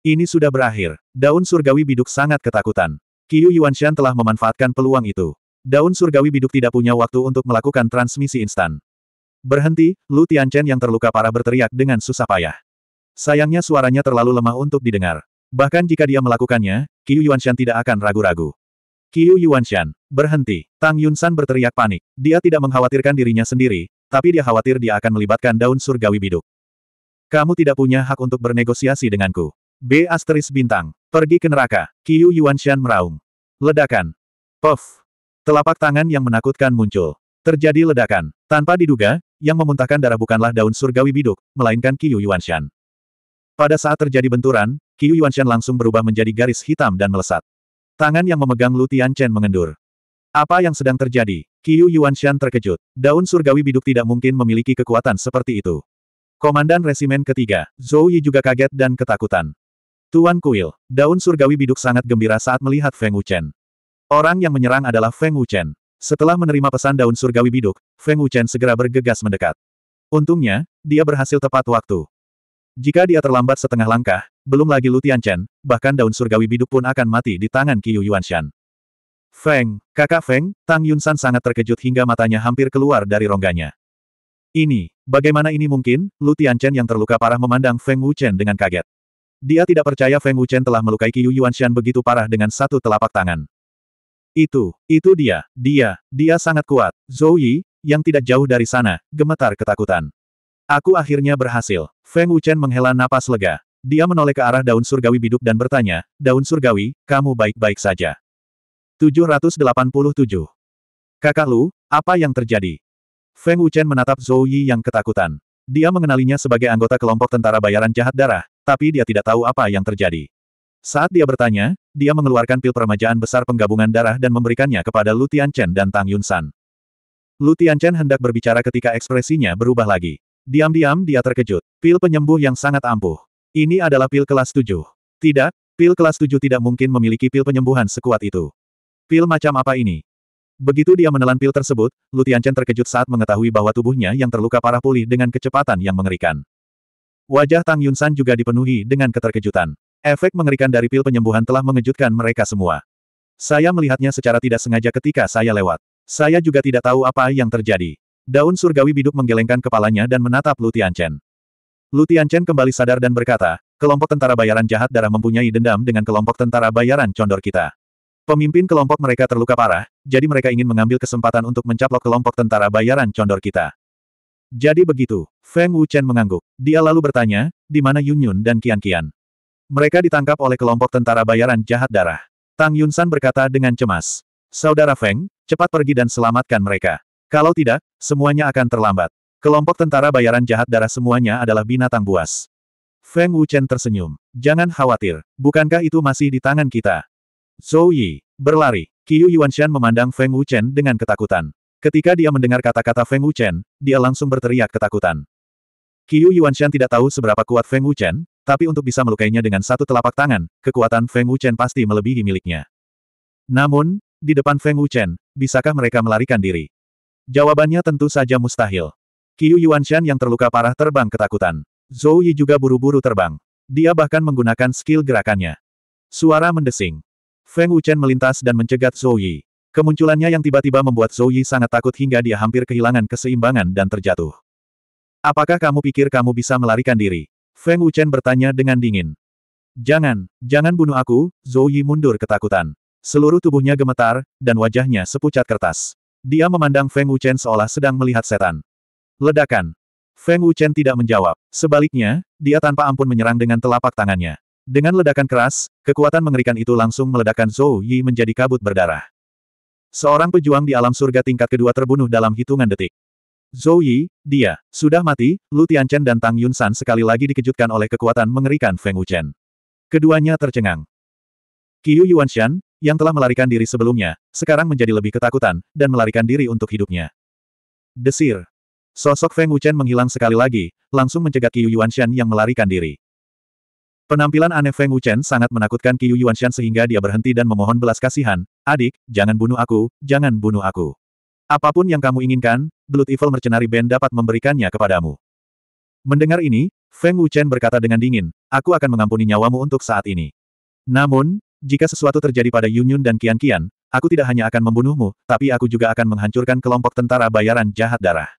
Ini sudah berakhir. Daun surgawi biduk sangat ketakutan. Qiu Yuanshan telah memanfaatkan peluang itu. Daun surgawi biduk tidak punya waktu untuk melakukan transmisi instan. Berhenti, Lu Tianchen yang terluka parah berteriak dengan susah payah. Sayangnya suaranya terlalu lemah untuk didengar. Bahkan jika dia melakukannya, Qiu Yuanshan tidak akan ragu-ragu. Qiu Yuanshan, berhenti. Tang Yunshan berteriak panik. Dia tidak mengkhawatirkan dirinya sendiri, tapi dia khawatir dia akan melibatkan daun surgawi biduk. Kamu tidak punya hak untuk bernegosiasi denganku. B asteris bintang. Pergi ke neraka. Qiu Yuanshan meraung. Ledakan. Puff. Telapak tangan yang menakutkan muncul. Terjadi ledakan. Tanpa diduga, yang memuntahkan darah bukanlah daun surgawi biduk, melainkan Qiu Yuanshan. Pada saat terjadi benturan, Qiu Yuanshan langsung berubah menjadi garis hitam dan melesat. Tangan yang memegang Lu Tianchen mengendur. Apa yang sedang terjadi? Qiu Yuanshan terkejut. Daun surgawi biduk tidak mungkin memiliki kekuatan seperti itu. Komandan Resimen ketiga, Zhou Yi juga kaget dan ketakutan. Tuan Kuil, daun surgawi biduk sangat gembira saat melihat Feng Wuchen. Orang yang menyerang adalah Feng Wuchen. Setelah menerima pesan daun surgawi biduk, Feng Wuchen segera bergegas mendekat. Untungnya, dia berhasil tepat waktu. Jika dia terlambat setengah langkah, belum lagi Lutian Chen, bahkan daun surgawi biduk pun akan mati di tangan Qiu Yuanshan. Feng, kakak Feng, Tang Yunsan sangat terkejut hingga matanya hampir keluar dari rongganya. Ini, bagaimana ini mungkin? Lutian Chen yang terluka parah memandang Feng Wuchen dengan kaget. Dia tidak percaya Feng Wuchen telah melukai Qiu Yuanshan begitu parah dengan satu telapak tangan. Itu, itu dia, dia, dia sangat kuat. Zhou Yi, yang tidak jauh dari sana, gemetar ketakutan. Aku akhirnya berhasil. Feng Wuchen menghela napas lega. Dia menoleh ke arah daun surgawi biduk dan bertanya, daun surgawi, kamu baik-baik saja. 787. Kakak Lu, apa yang terjadi? Feng Wuchen menatap Zhou Yi yang ketakutan. Dia mengenalinya sebagai anggota kelompok tentara bayaran jahat darah, tapi dia tidak tahu apa yang terjadi. Saat dia bertanya, dia mengeluarkan pil peremajaan besar penggabungan darah dan memberikannya kepada Lu Tianchen dan Tang Yunsan. Lu Tianchen hendak berbicara ketika ekspresinya berubah lagi. Diam-diam dia terkejut. Pil penyembuh yang sangat ampuh. Ini adalah pil kelas 7. Tidak, pil kelas 7 tidak mungkin memiliki pil penyembuhan sekuat itu. Pil macam apa ini? Begitu dia menelan pil tersebut, Lutianchen terkejut saat mengetahui bahwa tubuhnya yang terluka parah pulih dengan kecepatan yang mengerikan. Wajah Tang Yunsan juga dipenuhi dengan keterkejutan. Efek mengerikan dari pil penyembuhan telah mengejutkan mereka semua. Saya melihatnya secara tidak sengaja ketika saya lewat. Saya juga tidak tahu apa yang terjadi. Daun surgawi biduk menggelengkan kepalanya dan menatap Lu Tianchen. Lutian Chen kembali sadar dan berkata, kelompok tentara bayaran jahat darah mempunyai dendam dengan kelompok tentara bayaran condor kita. Pemimpin kelompok mereka terluka parah, jadi mereka ingin mengambil kesempatan untuk mencaplok kelompok tentara bayaran condor kita. Jadi begitu, Feng Wuchen mengangguk. Dia lalu bertanya, di mana Yun Yun dan Qian Qian? Mereka ditangkap oleh kelompok tentara bayaran jahat darah. Tang Yunshan berkata dengan cemas. Saudara Feng, cepat pergi dan selamatkan mereka. Kalau tidak, semuanya akan terlambat. Kelompok tentara bayaran jahat darah semuanya adalah binatang buas. Feng Wuchen tersenyum. Jangan khawatir, bukankah itu masih di tangan kita? Zhou Yi, berlari. Qiu Yuanshan memandang Feng Wuchen dengan ketakutan. Ketika dia mendengar kata-kata Feng Wuchen, dia langsung berteriak ketakutan. Qiu Yuanshan tidak tahu seberapa kuat Feng Wuchen, tapi untuk bisa melukainya dengan satu telapak tangan, kekuatan Feng Wuchen pasti melebihi miliknya. Namun, di depan Feng Wuchen, bisakah mereka melarikan diri? Jawabannya tentu saja mustahil. Qiu Yuanshan yang terluka parah terbang ketakutan. Zhou Yi juga buru-buru terbang. Dia bahkan menggunakan skill gerakannya. Suara mendesing. Feng Wuchen melintas dan mencegat Zhou Yi. Kemunculannya yang tiba-tiba membuat Zhou Yi sangat takut hingga dia hampir kehilangan keseimbangan dan terjatuh. Apakah kamu pikir kamu bisa melarikan diri? Feng Wuchen bertanya dengan dingin. Jangan, jangan bunuh aku, Zhou Yi mundur ketakutan. Seluruh tubuhnya gemetar, dan wajahnya sepucat kertas. Dia memandang Feng Wuchen seolah sedang melihat setan. Ledakan. Feng Wuchen tidak menjawab. Sebaliknya, dia tanpa ampun menyerang dengan telapak tangannya. Dengan ledakan keras, kekuatan mengerikan itu langsung meledakkan Zhou Yi menjadi kabut berdarah. Seorang pejuang di alam surga tingkat kedua terbunuh dalam hitungan detik. Zhou Yi, dia, sudah mati, Lu Tianchen dan Tang Yunsan sekali lagi dikejutkan oleh kekuatan mengerikan Feng Wuchen. Keduanya tercengang. Qiu Yuanshan, yang telah melarikan diri sebelumnya, sekarang menjadi lebih ketakutan, dan melarikan diri untuk hidupnya. Desir. Sosok Feng Wuchen menghilang sekali lagi, langsung mencegat Qiu Yuanshan yang melarikan diri. Penampilan aneh Feng Wuchen sangat menakutkan Qiu Yuanshan sehingga dia berhenti dan memohon belas kasihan, adik, jangan bunuh aku, jangan bunuh aku. Apapun yang kamu inginkan, Blood Evil Mercenary Band dapat memberikannya kepadamu. Mendengar ini, Feng Wuchen berkata dengan dingin, aku akan mengampuni nyawamu untuk saat ini. Namun, jika sesuatu terjadi pada Yun Yun dan Kian Kian, aku tidak hanya akan membunuhmu, tapi aku juga akan menghancurkan kelompok tentara bayaran jahat darah.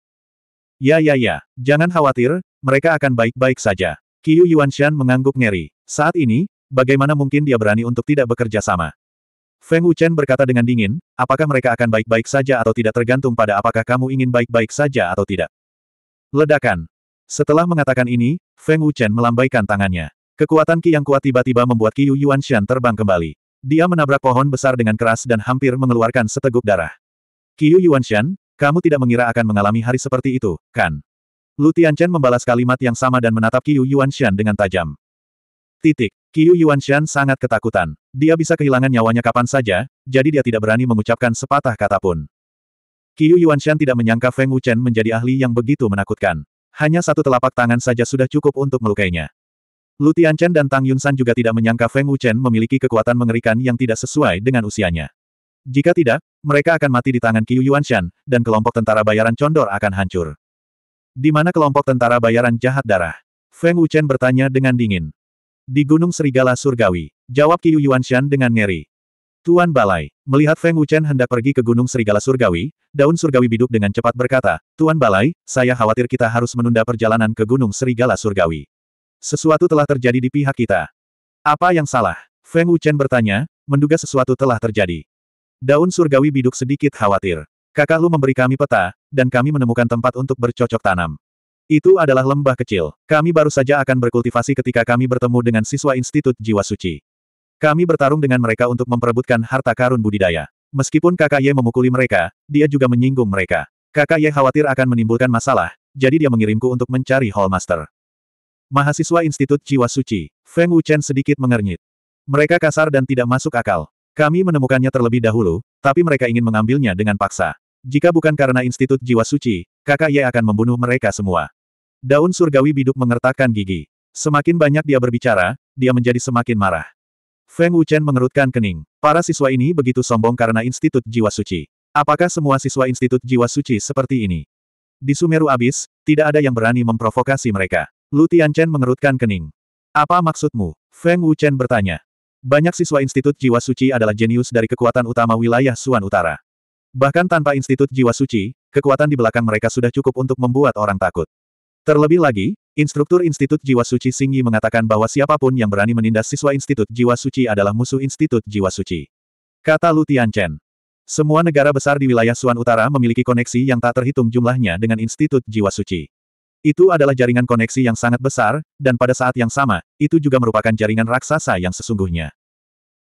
Ya ya ya, jangan khawatir, mereka akan baik-baik saja. Qiu Yuanshan mengangguk ngeri. Saat ini, bagaimana mungkin dia berani untuk tidak bekerja sama? Feng Wuchen berkata dengan dingin, apakah mereka akan baik-baik saja atau tidak tergantung pada apakah kamu ingin baik-baik saja atau tidak. Ledakan. Setelah mengatakan ini, Feng Wuchen melambaikan tangannya. Kekuatan Qi yang kuat tiba-tiba membuat Qiu Yuanshan terbang kembali. Dia menabrak pohon besar dengan keras dan hampir mengeluarkan seteguk darah. Qiu Yuanshan, kamu tidak mengira akan mengalami hari seperti itu, kan? Lu Tianchen membalas kalimat yang sama dan menatap Qiu Yuanshan dengan tajam. Titik. Qiu Yuanshan sangat ketakutan. Dia bisa kehilangan nyawanya kapan saja, jadi dia tidak berani mengucapkan sepatah kata pun. Qiu Yuanshan tidak menyangka Feng Wuchen menjadi ahli yang begitu menakutkan. Hanya satu telapak tangan saja sudah cukup untuk melukainya. Lu Tianchen dan Tang Yunsan juga tidak menyangka Feng Wuchen memiliki kekuatan mengerikan yang tidak sesuai dengan usianya. Jika tidak, mereka akan mati di tangan Qiu Yuanshan, dan kelompok tentara bayaran condor akan hancur. Di mana kelompok tentara bayaran jahat darah? Feng Wuchen bertanya dengan dingin. Di Gunung Serigala Surgawi, jawab Qiu Yuanshan dengan ngeri. Tuan Balai, melihat Feng Wuchen hendak pergi ke Gunung Serigala Surgawi, daun surgawi biduk dengan cepat berkata, Tuan Balai, saya khawatir kita harus menunda perjalanan ke Gunung Serigala Surgawi. Sesuatu telah terjadi di pihak kita. Apa yang salah? Feng Wuchen bertanya, menduga sesuatu telah terjadi. Daun surgawi biduk sedikit khawatir. Kakak lu memberi kami peta, dan kami menemukan tempat untuk bercocok tanam. Itu adalah lembah kecil. Kami baru saja akan berkultivasi ketika kami bertemu dengan siswa Institut Jiwa Suci. Kami bertarung dengan mereka untuk memperebutkan harta karun budidaya. Meskipun kakak Ye memukuli mereka, dia juga menyinggung mereka. Kakak Ye khawatir akan menimbulkan masalah, jadi dia mengirimku untuk mencari Hallmaster. Mahasiswa Institut Jiwa Suci, Feng Wuchen sedikit mengernyit. Mereka kasar dan tidak masuk akal. Kami menemukannya terlebih dahulu, tapi mereka ingin mengambilnya dengan paksa. Jika bukan karena Institut Jiwa Suci, kakak Ye akan membunuh mereka semua. Daun surgawi biduk mengertakkan gigi. Semakin banyak dia berbicara, dia menjadi semakin marah. Feng Wuchen mengerutkan kening. Para siswa ini begitu sombong karena Institut Jiwa Suci. Apakah semua siswa Institut Jiwa Suci seperti ini? Di Sumeru Abis, tidak ada yang berani memprovokasi mereka. Lu Tianchen mengerutkan kening. Apa maksudmu? Feng Wuchen bertanya. Banyak siswa Institut Jiwa Suci adalah jenius dari kekuatan utama wilayah Suan Utara. Bahkan tanpa Institut Jiwa Suci, kekuatan di belakang mereka sudah cukup untuk membuat orang takut. Terlebih lagi, instruktur Institut Jiwa Suci Singyi mengatakan bahwa siapapun yang berani menindas siswa Institut Jiwa Suci adalah musuh Institut Jiwa Suci. Kata Lu Tianchen. Semua negara besar di wilayah Suan Utara memiliki koneksi yang tak terhitung jumlahnya dengan Institut Jiwa Suci. Itu adalah jaringan koneksi yang sangat besar, dan pada saat yang sama, itu juga merupakan jaringan raksasa yang sesungguhnya.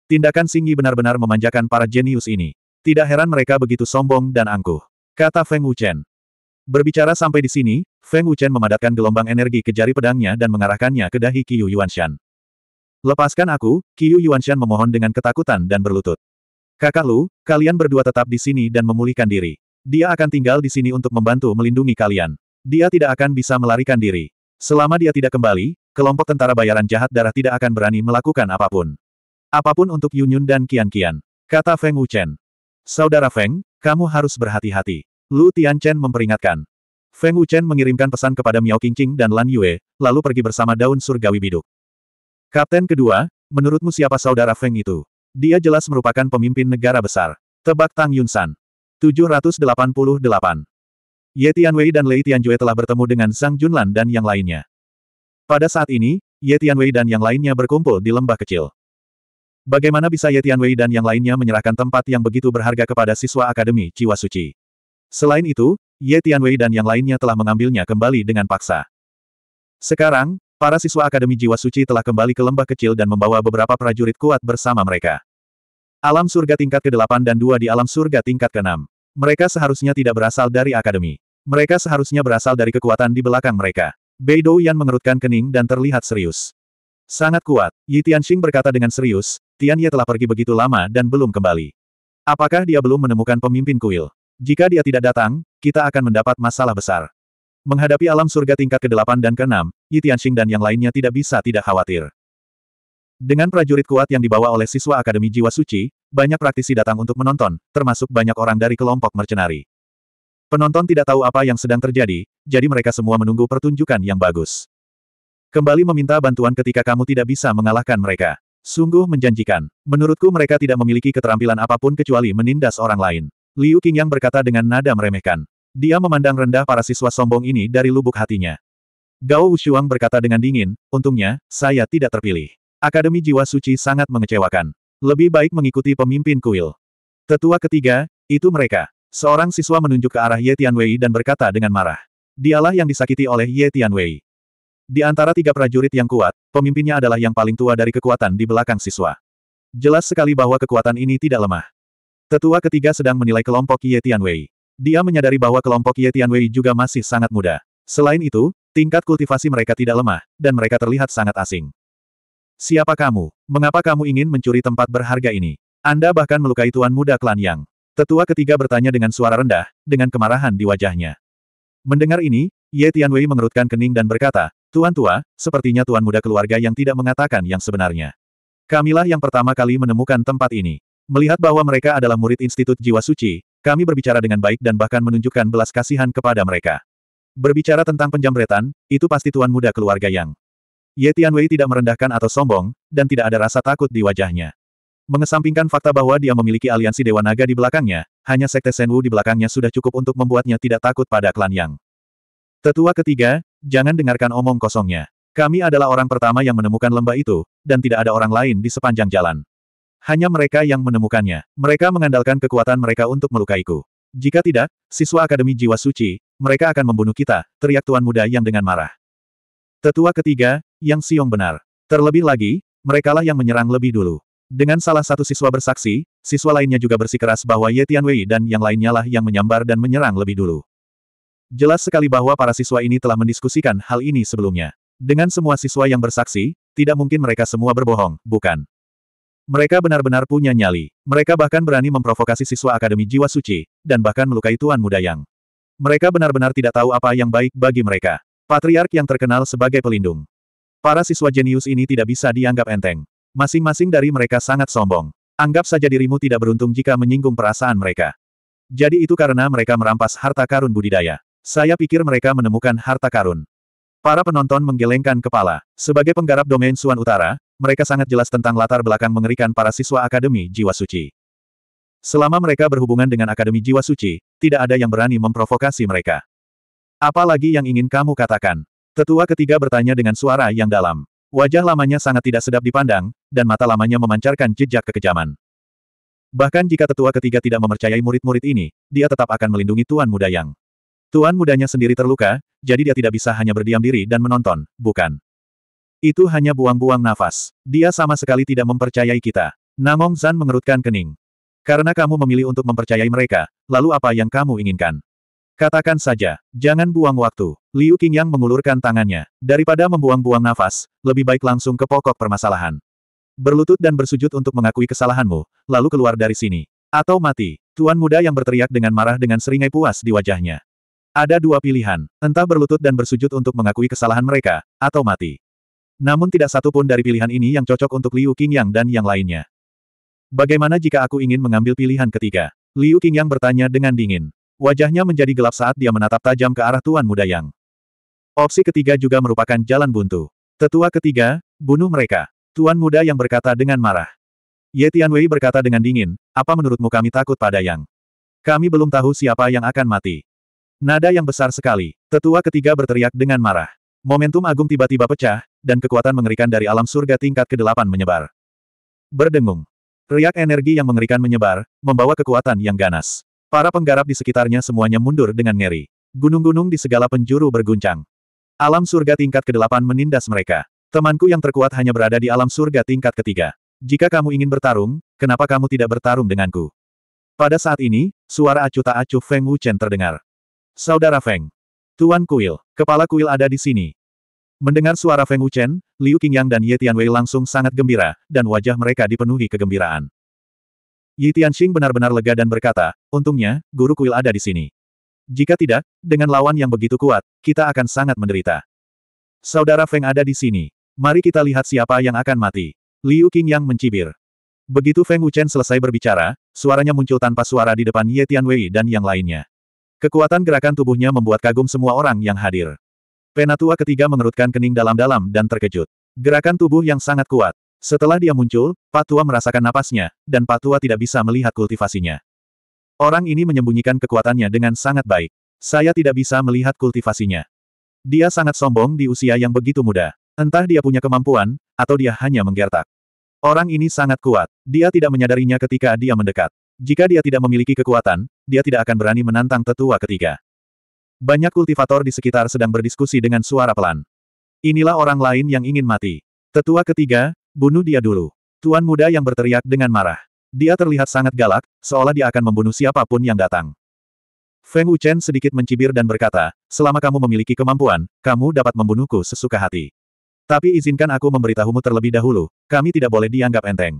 Tindakan Singyi benar-benar memanjakan para jenius ini. Tidak heran mereka begitu sombong dan angkuh. Kata Feng Wuchen. Berbicara sampai di sini, Feng Wuchen memadatkan gelombang energi ke jari pedangnya dan mengarahkannya ke dahi Qiu Yuanshan. Lepaskan aku, Qiu Yuanshan memohon dengan ketakutan dan berlutut. Kakak Lu, kalian berdua tetap di sini dan memulihkan diri. Dia akan tinggal di sini untuk membantu melindungi kalian. Dia tidak akan bisa melarikan diri. Selama dia tidak kembali, kelompok tentara bayaran jahat darah tidak akan berani melakukan apapun. Apapun untuk Yunyun dan Kian Kian. Kata Feng Wuchen. Saudara Feng, kamu harus berhati-hati. Lu Tianchen memperingatkan. Feng Wuchen mengirimkan pesan kepada Miao Qingqing dan Lan Yue, lalu pergi bersama daun surgawi biduk. Kapten kedua, menurutmu siapa saudara Feng itu? Dia jelas merupakan pemimpin negara besar. Tebak Tang Yunsan. 788. Ye Tianwei dan Lei Tianjue telah bertemu dengan Sang Junlan dan yang lainnya. Pada saat ini, Ye Tianwei dan yang lainnya berkumpul di lembah kecil. Bagaimana bisa Ye Tianwei dan yang lainnya menyerahkan tempat yang begitu berharga kepada siswa Akademi Jiwa Suci? Selain itu, Ye Tianwei dan yang lainnya telah mengambilnya kembali dengan paksa. Sekarang, para siswa Akademi Jiwa Suci telah kembali ke lembah kecil dan membawa beberapa prajurit kuat bersama mereka. Alam surga tingkat ke-8 dan dua di alam surga tingkat ke-6. Mereka seharusnya tidak berasal dari akademi. Mereka seharusnya berasal dari kekuatan di belakang mereka. Bei Yan mengerutkan kening dan terlihat serius. Sangat kuat, Yi Tianxing berkata dengan serius, Tian Ye telah pergi begitu lama dan belum kembali. Apakah dia belum menemukan pemimpin kuil? Jika dia tidak datang, kita akan mendapat masalah besar. Menghadapi alam surga tingkat ke-8 dan ke-6, Yi Tianxing dan yang lainnya tidak bisa tidak khawatir. Dengan prajurit kuat yang dibawa oleh siswa Akademi Jiwa Suci, banyak praktisi datang untuk menonton, termasuk banyak orang dari kelompok mercenari. Penonton tidak tahu apa yang sedang terjadi, jadi mereka semua menunggu pertunjukan yang bagus. Kembali meminta bantuan ketika kamu tidak bisa mengalahkan mereka. Sungguh menjanjikan. Menurutku mereka tidak memiliki keterampilan apapun kecuali menindas orang lain. Liu Qingyang berkata dengan nada meremehkan. Dia memandang rendah para siswa sombong ini dari lubuk hatinya. Gao Wushuang berkata dengan dingin, untungnya, saya tidak terpilih. Akademi Jiwa Suci sangat mengecewakan. Lebih baik mengikuti pemimpin kuil. Tetua ketiga, itu mereka. Seorang siswa menunjuk ke arah Ye Tianwei dan berkata dengan marah. Dialah yang disakiti oleh Ye Tianwei. Di antara tiga prajurit yang kuat, pemimpinnya adalah yang paling tua dari kekuatan di belakang siswa. Jelas sekali bahwa kekuatan ini tidak lemah. Tetua ketiga sedang menilai kelompok Ye Tianwei. Dia menyadari bahwa kelompok Ye Tianwei juga masih sangat muda. Selain itu, tingkat kultivasi mereka tidak lemah, dan mereka terlihat sangat asing. Siapa kamu? Mengapa kamu ingin mencuri tempat berharga ini? Anda bahkan melukai tuan muda klan Yang. Tetua ketiga bertanya dengan suara rendah, dengan kemarahan di wajahnya. Mendengar ini, Ye Tianwei mengerutkan kening dan berkata, Tuan tua, sepertinya tuan muda keluarga yang tidak mengatakan yang sebenarnya. Kamilah yang pertama kali menemukan tempat ini. Melihat bahwa mereka adalah murid Institut Jiwa Suci, kami berbicara dengan baik dan bahkan menunjukkan belas kasihan kepada mereka. Berbicara tentang penjamretan, itu pasti tuan muda keluarga yang. Ye Tianwei tidak merendahkan atau sombong, dan tidak ada rasa takut di wajahnya. Mengesampingkan fakta bahwa dia memiliki aliansi Dewa Naga di belakangnya, hanya Sekte Senwu di belakangnya sudah cukup untuk membuatnya tidak takut pada klan Yang. Tetua ketiga, jangan dengarkan omong kosongnya. Kami adalah orang pertama yang menemukan lembah itu, dan tidak ada orang lain di sepanjang jalan. Hanya mereka yang menemukannya. Mereka mengandalkan kekuatan mereka untuk melukaiku. Jika tidak, siswa Akademi Jiwa Suci, mereka akan membunuh kita, teriak Tuan Muda yang dengan marah. Tetua ketiga, Yang Siong benar. Terlebih lagi, merekalah yang menyerang lebih dulu. Dengan salah satu siswa bersaksi, siswa lainnya juga bersikeras bahwa Ye Tianwei dan yang lainnya lah yang menyambar dan menyerang lebih dulu. Jelas sekali bahwa para siswa ini telah mendiskusikan hal ini sebelumnya. Dengan semua siswa yang bersaksi, tidak mungkin mereka semua berbohong, bukan? Mereka benar-benar punya nyali. Mereka bahkan berani memprovokasi siswa Akademi Jiwa Suci, dan bahkan melukai Tuan Muda Yang. Mereka benar-benar tidak tahu apa yang baik bagi mereka. Patriark yang terkenal sebagai pelindung. Para siswa jenius ini tidak bisa dianggap enteng. Masing-masing dari mereka sangat sombong. Anggap saja dirimu tidak beruntung jika menyinggung perasaan mereka. Jadi itu karena mereka merampas harta karun budidaya. Saya pikir mereka menemukan harta karun. Para penonton menggelengkan kepala. Sebagai penggarap domain Suan Utara, mereka sangat jelas tentang latar belakang mengerikan para siswa Akademi Jiwa Suci. Selama mereka berhubungan dengan Akademi Jiwa Suci, tidak ada yang berani memprovokasi mereka. Apalagi yang ingin kamu katakan? Tetua ketiga bertanya dengan suara yang dalam. Wajah lamanya sangat tidak sedap dipandang, dan mata lamanya memancarkan jejak kekejaman. Bahkan jika tetua ketiga tidak mempercayai murid-murid ini, dia tetap akan melindungi tuan muda yang. Tuan mudanya sendiri terluka, jadi dia tidak bisa hanya berdiam diri dan menonton, bukan. Itu hanya buang-buang nafas. Dia sama sekali tidak mempercayai kita. Namong Zan mengerutkan kening. Karena kamu memilih untuk mempercayai mereka, lalu apa yang kamu inginkan? Katakan saja, jangan buang waktu. Liu Qingyang mengulurkan tangannya. Daripada membuang-buang nafas, lebih baik langsung ke pokok permasalahan. Berlutut dan bersujud untuk mengakui kesalahanmu, lalu keluar dari sini. Atau mati, tuan muda yang berteriak dengan marah dengan seringai puas di wajahnya. Ada dua pilihan, entah berlutut dan bersujud untuk mengakui kesalahan mereka, atau mati. Namun tidak satu pun dari pilihan ini yang cocok untuk Liu Qingyang dan yang lainnya. Bagaimana jika aku ingin mengambil pilihan ketiga? Liu Qingyang bertanya dengan dingin. Wajahnya menjadi gelap saat dia menatap tajam ke arah Tuan Muda Yang. Opsi ketiga juga merupakan jalan buntu. Tetua ketiga, bunuh mereka. Tuan Muda Yang berkata dengan marah. Ye Tianwei berkata dengan dingin, apa menurutmu kami takut pada Yang? Kami belum tahu siapa yang akan mati. Nada yang besar sekali. Tetua ketiga berteriak dengan marah. Momentum agung tiba-tiba pecah, dan kekuatan mengerikan dari alam surga tingkat ke-8 menyebar. Berdengung. Riak energi yang mengerikan menyebar, membawa kekuatan yang ganas. Para penggarap di sekitarnya semuanya mundur dengan ngeri. Gunung-gunung di segala penjuru berguncang. Alam surga tingkat ke-8 menindas mereka. Temanku yang terkuat hanya berada di alam surga tingkat ketiga. Jika kamu ingin bertarung, kenapa kamu tidak bertarung denganku? Pada saat ini, suara acuh tak acuh Feng Wuchen terdengar. Saudara Feng. Tuan Kuil, kepala kuil ada di sini. Mendengar suara Feng Wuchen, Liu Qingyang dan Ye Tianwei langsung sangat gembira, dan wajah mereka dipenuhi kegembiraan. Yi Tianxing benar-benar lega dan berkata, untungnya, guru kuil ada di sini. Jika tidak, dengan lawan yang begitu kuat, kita akan sangat menderita. Saudara Feng ada di sini. Mari kita lihat siapa yang akan mati. Liu yang mencibir. Begitu Feng Wuchen selesai berbicara, suaranya muncul tanpa suara di depan Ye Tianwei dan yang lainnya. Kekuatan gerakan tubuhnya membuat kagum semua orang yang hadir. Penatua ketiga mengerutkan kening dalam-dalam dan terkejut. Gerakan tubuh yang sangat kuat, setelah dia muncul, Patua merasakan napasnya, dan Patua tidak bisa melihat kultivasinya. Orang ini menyembunyikan kekuatannya dengan sangat baik. Saya tidak bisa melihat kultivasinya. Dia sangat sombong di usia yang begitu muda. Entah dia punya kemampuan, atau dia hanya menggertak. Orang ini sangat kuat. Dia tidak menyadarinya ketika dia mendekat. Jika dia tidak memiliki kekuatan, dia tidak akan berani menantang tetua ketiga. Banyak kultivator di sekitar sedang berdiskusi dengan suara pelan. Inilah orang lain yang ingin mati. Tetua ketiga, Bunuh dia dulu. Tuan muda yang berteriak dengan marah. Dia terlihat sangat galak, seolah dia akan membunuh siapapun yang datang. Feng Wuchen sedikit mencibir dan berkata, selama kamu memiliki kemampuan, kamu dapat membunuhku sesuka hati. Tapi izinkan aku memberitahumu terlebih dahulu, kami tidak boleh dianggap enteng.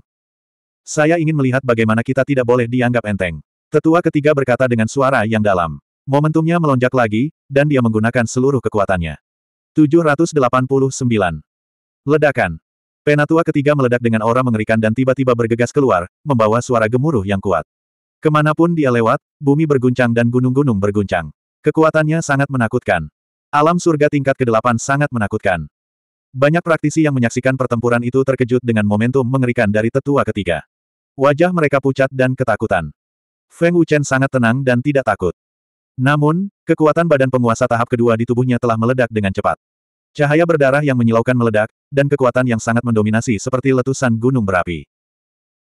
Saya ingin melihat bagaimana kita tidak boleh dianggap enteng. Tetua ketiga berkata dengan suara yang dalam. Momentumnya melonjak lagi, dan dia menggunakan seluruh kekuatannya. 789. Ledakan. Penatua ketiga meledak dengan aura mengerikan dan tiba-tiba bergegas keluar, membawa suara gemuruh yang kuat. Kemanapun dia lewat, bumi berguncang dan gunung-gunung berguncang. Kekuatannya sangat menakutkan. Alam surga tingkat ke-8 sangat menakutkan. Banyak praktisi yang menyaksikan pertempuran itu terkejut dengan momentum mengerikan dari tetua ketiga. Wajah mereka pucat dan ketakutan. Feng Wuchen sangat tenang dan tidak takut. Namun, kekuatan badan penguasa tahap kedua di tubuhnya telah meledak dengan cepat. Cahaya berdarah yang menyilaukan meledak, dan kekuatan yang sangat mendominasi seperti letusan gunung berapi.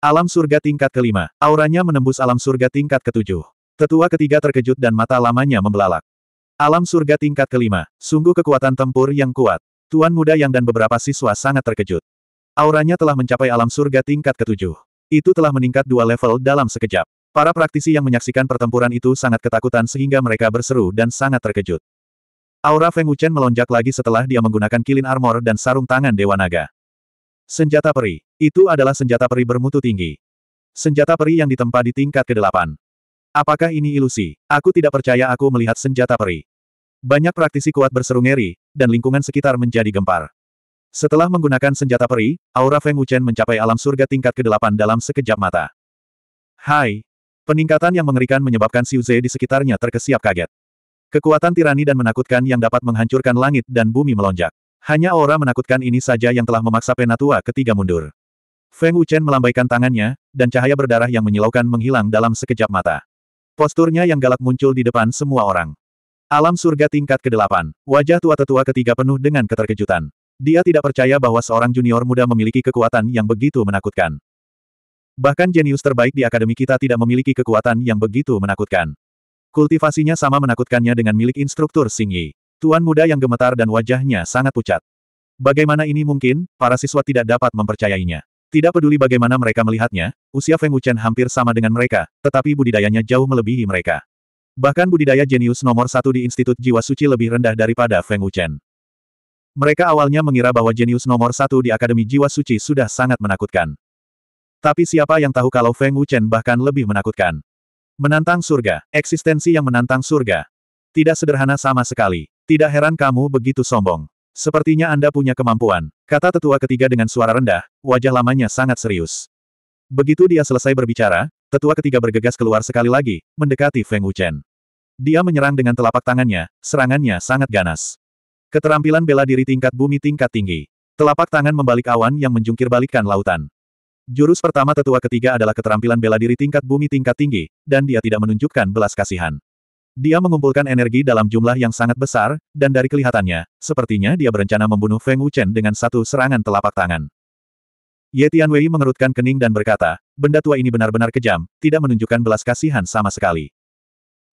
Alam surga tingkat kelima, auranya menembus alam surga tingkat ketujuh. Tetua ketiga terkejut dan mata lamanya membelalak. Alam surga tingkat kelima, sungguh kekuatan tempur yang kuat. Tuan muda yang dan beberapa siswa sangat terkejut. Auranya telah mencapai alam surga tingkat ketujuh. Itu telah meningkat dua level dalam sekejap. Para praktisi yang menyaksikan pertempuran itu sangat ketakutan sehingga mereka berseru dan sangat terkejut. Aura Feng Wuchen melonjak lagi setelah dia menggunakan kilin armor dan sarung tangan Dewa Naga. Senjata peri. Itu adalah senjata peri bermutu tinggi. Senjata peri yang ditempa di tingkat ke-8. Apakah ini ilusi? Aku tidak percaya aku melihat senjata peri. Banyak praktisi kuat berseru ngeri, dan lingkungan sekitar menjadi gempar. Setelah menggunakan senjata peri, aura Feng Wuchen mencapai alam surga tingkat ke-8 dalam sekejap mata. Hai! Peningkatan yang mengerikan menyebabkan Siu Zhe di sekitarnya terkesiap kaget. Kekuatan tirani dan menakutkan yang dapat menghancurkan langit dan bumi melonjak. Hanya aura menakutkan ini saja yang telah memaksa Penatua ketiga mundur. Feng Wuchen melambaikan tangannya, dan cahaya berdarah yang menyilaukan menghilang dalam sekejap mata. Posturnya yang galak muncul di depan semua orang. Alam surga tingkat ke-8, wajah tua tetua ketiga penuh dengan keterkejutan. Dia tidak percaya bahwa seorang junior muda memiliki kekuatan yang begitu menakutkan. Bahkan jenius terbaik di akademi kita tidak memiliki kekuatan yang begitu menakutkan. Kultivasinya sama menakutkannya dengan milik instruktur Xing Tuan muda yang gemetar dan wajahnya sangat pucat. Bagaimana ini mungkin, para siswa tidak dapat mempercayainya. Tidak peduli bagaimana mereka melihatnya, usia Feng Wuchen hampir sama dengan mereka, tetapi budidayanya jauh melebihi mereka. Bahkan budidaya jenius nomor satu di Institut Jiwa Suci lebih rendah daripada Feng Wuchen. Mereka awalnya mengira bahwa jenius nomor satu di Akademi Jiwa Suci sudah sangat menakutkan. Tapi siapa yang tahu kalau Feng Wuchen bahkan lebih menakutkan. Menantang surga, eksistensi yang menantang surga. Tidak sederhana sama sekali. Tidak heran kamu begitu sombong. Sepertinya Anda punya kemampuan, kata tetua ketiga dengan suara rendah, wajah lamanya sangat serius. Begitu dia selesai berbicara, tetua ketiga bergegas keluar sekali lagi, mendekati Feng Wuchen. Dia menyerang dengan telapak tangannya, serangannya sangat ganas. Keterampilan bela diri tingkat bumi tingkat tinggi. Telapak tangan membalik awan yang menjungkir balikan lautan. Jurus pertama tetua ketiga adalah keterampilan bela diri tingkat bumi tingkat tinggi, dan dia tidak menunjukkan belas kasihan. Dia mengumpulkan energi dalam jumlah yang sangat besar, dan dari kelihatannya, sepertinya dia berencana membunuh Feng Wuchen dengan satu serangan telapak tangan. Ye Tianwei mengerutkan kening dan berkata, benda tua ini benar-benar kejam, tidak menunjukkan belas kasihan sama sekali.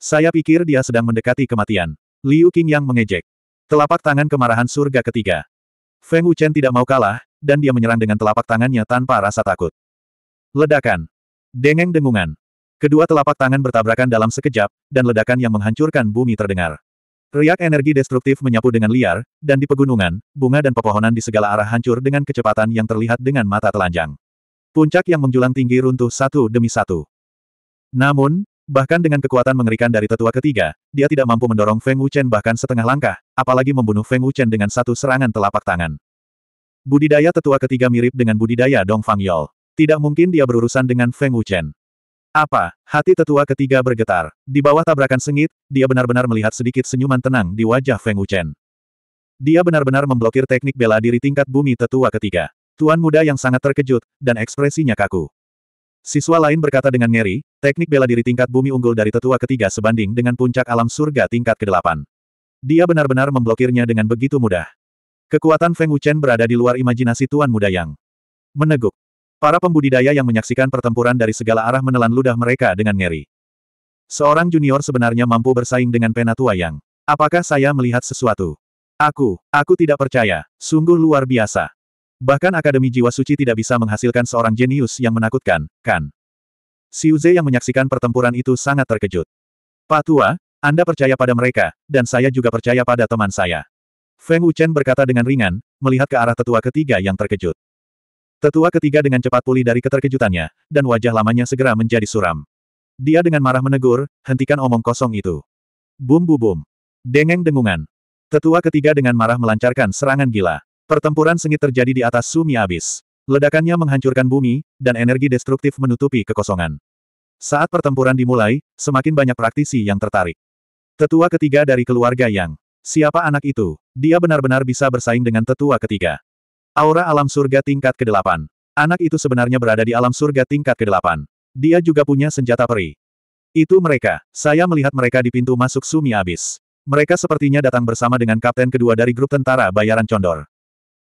Saya pikir dia sedang mendekati kematian. Liu Qingyang mengejek. Telapak tangan kemarahan surga ketiga. Feng Wuchen tidak mau kalah, dan dia menyerang dengan telapak tangannya tanpa rasa takut. Ledakan. Dengeng dengungan. Kedua telapak tangan bertabrakan dalam sekejap, dan ledakan yang menghancurkan bumi terdengar. Riak energi destruktif menyapu dengan liar, dan di pegunungan, bunga dan pepohonan di segala arah hancur dengan kecepatan yang terlihat dengan mata telanjang. Puncak yang menjulang tinggi runtuh satu demi satu. Namun, bahkan dengan kekuatan mengerikan dari tetua ketiga, dia tidak mampu mendorong Feng Wuchen bahkan setengah langkah, apalagi membunuh Feng Wuchen dengan satu serangan telapak tangan. Budidaya tetua ketiga mirip dengan budidaya Dong Fang Yol. Tidak mungkin dia berurusan dengan Feng Wuchen. Apa? Hati tetua ketiga bergetar. Di bawah tabrakan sengit, dia benar-benar melihat sedikit senyuman tenang di wajah Feng Wuchen. Dia benar-benar memblokir teknik bela diri tingkat bumi tetua ketiga. Tuan muda yang sangat terkejut, dan ekspresinya kaku. Siswa lain berkata dengan ngeri, teknik bela diri tingkat bumi unggul dari tetua ketiga sebanding dengan puncak alam surga tingkat ke-8. Dia benar-benar memblokirnya dengan begitu mudah. Kekuatan Feng Wuchen berada di luar imajinasi Tuan Muda Yang. Meneguk. Para pembudidaya yang menyaksikan pertempuran dari segala arah menelan ludah mereka dengan ngeri. Seorang junior sebenarnya mampu bersaing dengan penatua Yang. Apakah saya melihat sesuatu? Aku, aku tidak percaya. Sungguh luar biasa. Bahkan Akademi Jiwa Suci tidak bisa menghasilkan seorang jenius yang menakutkan, kan? Ze yang menyaksikan pertempuran itu sangat terkejut. Patua, Anda percaya pada mereka, dan saya juga percaya pada teman saya. Feng Wuchen berkata dengan ringan, melihat ke arah tetua ketiga yang terkejut. Tetua ketiga dengan cepat pulih dari keterkejutannya, dan wajah lamanya segera menjadi suram. Dia dengan marah menegur, hentikan omong kosong itu. Bum bu bum. Dengeng dengungan. Tetua ketiga dengan marah melancarkan serangan gila. Pertempuran sengit terjadi di atas sumi abis. Ledakannya menghancurkan bumi, dan energi destruktif menutupi kekosongan. Saat pertempuran dimulai, semakin banyak praktisi yang tertarik. Tetua ketiga dari keluarga yang, siapa anak itu? Dia benar-benar bisa bersaing dengan tetua ketiga. Aura alam surga tingkat ke-8. Anak itu sebenarnya berada di alam surga tingkat ke-8. Dia juga punya senjata peri. Itu mereka. Saya melihat mereka di pintu masuk Sumi Abis. Mereka sepertinya datang bersama dengan kapten kedua dari grup tentara bayaran condor.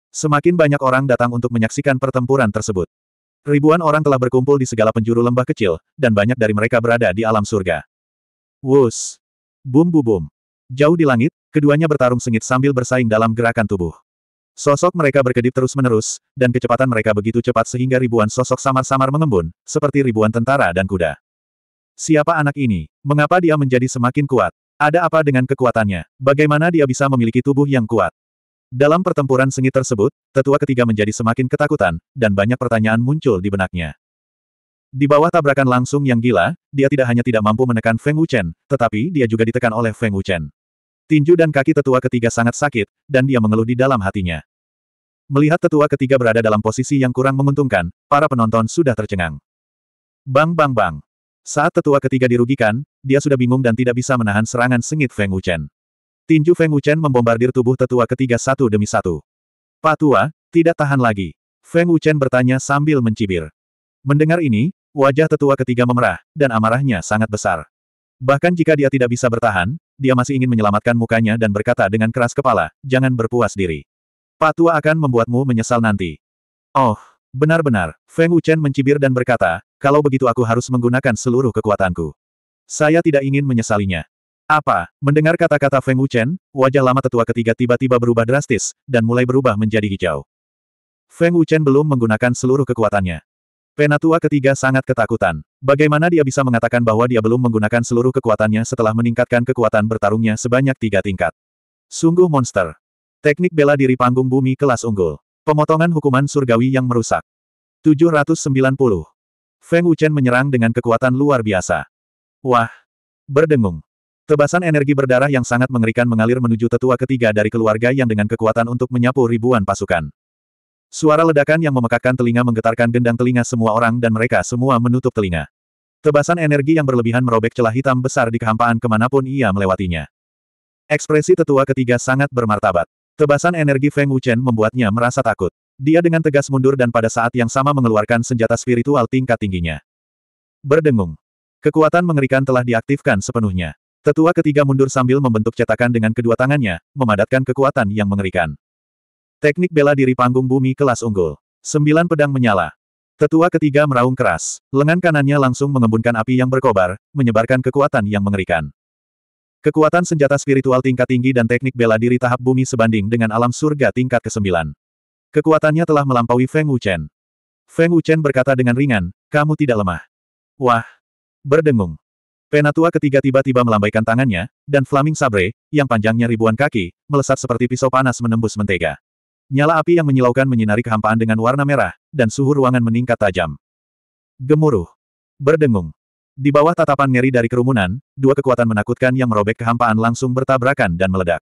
Semakin banyak orang datang untuk menyaksikan pertempuran tersebut. Ribuan orang telah berkumpul di segala penjuru lembah kecil, dan banyak dari mereka berada di alam surga. Wus! Bum bu bum! Jauh di langit, Keduanya bertarung sengit sambil bersaing dalam gerakan tubuh. Sosok mereka berkedip terus-menerus, dan kecepatan mereka begitu cepat sehingga ribuan sosok samar-samar mengembun, seperti ribuan tentara dan kuda. Siapa anak ini? Mengapa dia menjadi semakin kuat? Ada apa dengan kekuatannya? Bagaimana dia bisa memiliki tubuh yang kuat? Dalam pertempuran sengit tersebut, tetua ketiga menjadi semakin ketakutan, dan banyak pertanyaan muncul di benaknya. Di bawah tabrakan langsung yang gila, dia tidak hanya tidak mampu menekan Feng Wuchen, tetapi dia juga ditekan oleh Feng Wuchen. Tinju dan kaki tetua ketiga sangat sakit, dan dia mengeluh di dalam hatinya. Melihat tetua ketiga berada dalam posisi yang kurang menguntungkan, para penonton sudah tercengang. Bang bang bang. Saat tetua ketiga dirugikan, dia sudah bingung dan tidak bisa menahan serangan sengit Feng Wuchen. Tinju Feng Wuchen membombardir tubuh tetua ketiga satu demi satu. Pak tua, tidak tahan lagi. Feng Wuchen bertanya sambil mencibir. Mendengar ini, wajah tetua ketiga memerah, dan amarahnya sangat besar. Bahkan jika dia tidak bisa bertahan, dia masih ingin menyelamatkan mukanya dan berkata dengan keras kepala, jangan berpuas diri. Patua akan membuatmu menyesal nanti. Oh, benar-benar, Feng Wuchen mencibir dan berkata, kalau begitu aku harus menggunakan seluruh kekuatanku. Saya tidak ingin menyesalinya. Apa? Mendengar kata-kata Feng Wuchen, wajah lama tetua ketiga tiba-tiba berubah drastis, dan mulai berubah menjadi hijau. Feng Wuchen belum menggunakan seluruh kekuatannya. Penatua ketiga sangat ketakutan. Bagaimana dia bisa mengatakan bahwa dia belum menggunakan seluruh kekuatannya setelah meningkatkan kekuatan bertarungnya sebanyak tiga tingkat? Sungguh monster. Teknik bela diri panggung bumi kelas unggul. Pemotongan hukuman surgawi yang merusak. 790. Feng Wuchen menyerang dengan kekuatan luar biasa. Wah! Berdengung. Tebasan energi berdarah yang sangat mengerikan mengalir menuju tetua ketiga dari keluarga yang dengan kekuatan untuk menyapu ribuan pasukan. Suara ledakan yang memekakkan telinga menggetarkan gendang telinga semua orang dan mereka semua menutup telinga. Tebasan energi yang berlebihan merobek celah hitam besar di kehampaan kemanapun ia melewatinya. Ekspresi tetua ketiga sangat bermartabat. Tebasan energi Feng Wuchen membuatnya merasa takut. Dia dengan tegas mundur dan pada saat yang sama mengeluarkan senjata spiritual tingkat tingginya. Berdengung. Kekuatan mengerikan telah diaktifkan sepenuhnya. Tetua ketiga mundur sambil membentuk cetakan dengan kedua tangannya, memadatkan kekuatan yang mengerikan. Teknik bela diri panggung bumi kelas unggul. Sembilan pedang menyala. Tetua ketiga meraung keras. Lengan kanannya langsung mengembunkan api yang berkobar, menyebarkan kekuatan yang mengerikan. Kekuatan senjata spiritual tingkat tinggi dan teknik bela diri tahap bumi sebanding dengan alam surga tingkat ke-9. Kekuatannya telah melampaui Feng Wuchen. Feng Wuchen berkata dengan ringan, kamu tidak lemah. Wah! Berdengung. Penatua ketiga tiba-tiba melambaikan tangannya, dan Flaming Sabre, yang panjangnya ribuan kaki, melesat seperti pisau panas menembus mentega. Nyala api yang menyilaukan menyinari kehampaan dengan warna merah, dan suhu ruangan meningkat tajam. Gemuruh. Berdengung. Di bawah tatapan ngeri dari kerumunan, dua kekuatan menakutkan yang merobek kehampaan langsung bertabrakan dan meledak.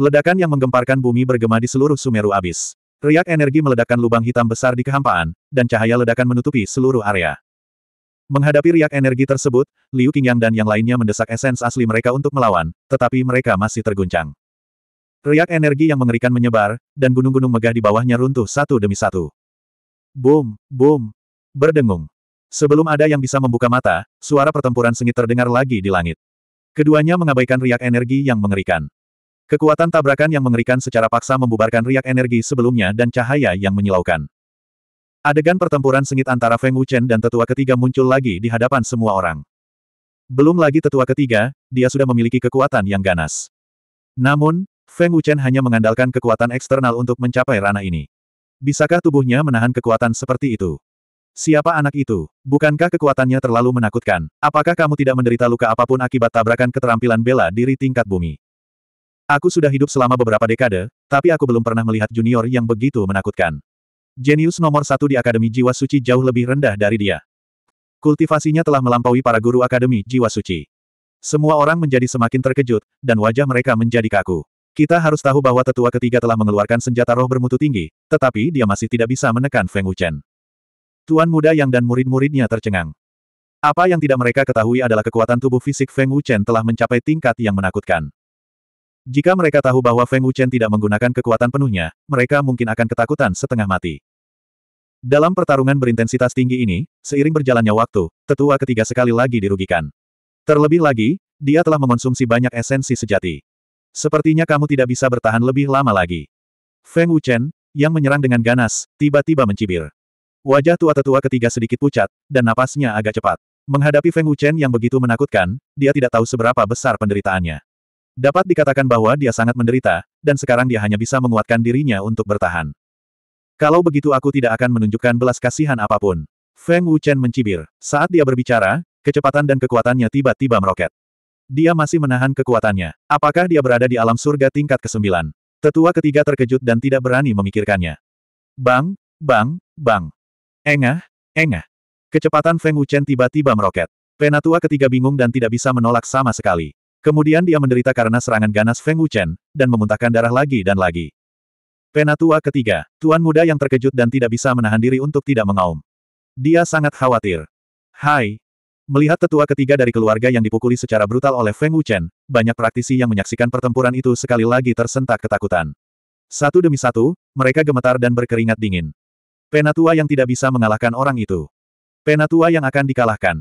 Ledakan yang menggemparkan bumi bergema di seluruh Sumeru abis. Riak energi meledakkan lubang hitam besar di kehampaan, dan cahaya ledakan menutupi seluruh area. Menghadapi riak energi tersebut, Liu Qingyang dan yang lainnya mendesak esens asli mereka untuk melawan, tetapi mereka masih terguncang. Riak energi yang mengerikan menyebar, dan gunung-gunung megah di bawahnya runtuh satu demi satu. Boom, boom, berdengung. Sebelum ada yang bisa membuka mata, suara pertempuran sengit terdengar lagi di langit. Keduanya mengabaikan riak energi yang mengerikan. Kekuatan tabrakan yang mengerikan secara paksa membubarkan riak energi sebelumnya dan cahaya yang menyilaukan. Adegan pertempuran sengit antara Feng Wuchen dan tetua ketiga muncul lagi di hadapan semua orang. Belum lagi tetua ketiga, dia sudah memiliki kekuatan yang ganas. Namun, Feng Wuchen hanya mengandalkan kekuatan eksternal untuk mencapai ranah ini. Bisakah tubuhnya menahan kekuatan seperti itu? Siapa anak itu? Bukankah kekuatannya terlalu menakutkan? Apakah kamu tidak menderita luka apapun akibat tabrakan keterampilan bela diri tingkat bumi? Aku sudah hidup selama beberapa dekade, tapi aku belum pernah melihat junior yang begitu menakutkan. Jenius nomor satu di Akademi Jiwa Suci jauh lebih rendah dari dia. Kultivasinya telah melampaui para guru Akademi Jiwa Suci. Semua orang menjadi semakin terkejut, dan wajah mereka menjadi kaku. Kita harus tahu bahwa tetua ketiga telah mengeluarkan senjata roh bermutu tinggi, tetapi dia masih tidak bisa menekan Feng Wuchen. Tuan muda yang dan murid-muridnya tercengang. Apa yang tidak mereka ketahui adalah kekuatan tubuh fisik Feng Wuchen telah mencapai tingkat yang menakutkan. Jika mereka tahu bahwa Feng Wuchen tidak menggunakan kekuatan penuhnya, mereka mungkin akan ketakutan setengah mati. Dalam pertarungan berintensitas tinggi ini, seiring berjalannya waktu, tetua ketiga sekali lagi dirugikan. Terlebih lagi, dia telah mengonsumsi banyak esensi sejati. Sepertinya kamu tidak bisa bertahan lebih lama lagi. Feng Wuchen, yang menyerang dengan ganas, tiba-tiba mencibir. Wajah tua tetua ketiga sedikit pucat, dan napasnya agak cepat. Menghadapi Feng Wuchen yang begitu menakutkan, dia tidak tahu seberapa besar penderitaannya. Dapat dikatakan bahwa dia sangat menderita, dan sekarang dia hanya bisa menguatkan dirinya untuk bertahan. Kalau begitu aku tidak akan menunjukkan belas kasihan apapun. Feng Wuchen mencibir. Saat dia berbicara, kecepatan dan kekuatannya tiba-tiba meroket. Dia masih menahan kekuatannya. Apakah dia berada di alam surga tingkat ke-9? Tetua ketiga terkejut dan tidak berani memikirkannya. Bang, bang, bang. Engah, engah. Kecepatan Feng Wuchen tiba-tiba meroket. Penatua ketiga bingung dan tidak bisa menolak sama sekali. Kemudian dia menderita karena serangan ganas Feng Wuchen, dan memuntahkan darah lagi dan lagi. Penatua ketiga, tuan muda yang terkejut dan tidak bisa menahan diri untuk tidak mengaum. Dia sangat khawatir. Hai, Melihat tetua ketiga dari keluarga yang dipukuli secara brutal oleh Feng Wuchen, banyak praktisi yang menyaksikan pertempuran itu sekali lagi tersentak ketakutan. Satu demi satu, mereka gemetar dan berkeringat dingin. Penatua yang tidak bisa mengalahkan orang itu. Penatua yang akan dikalahkan.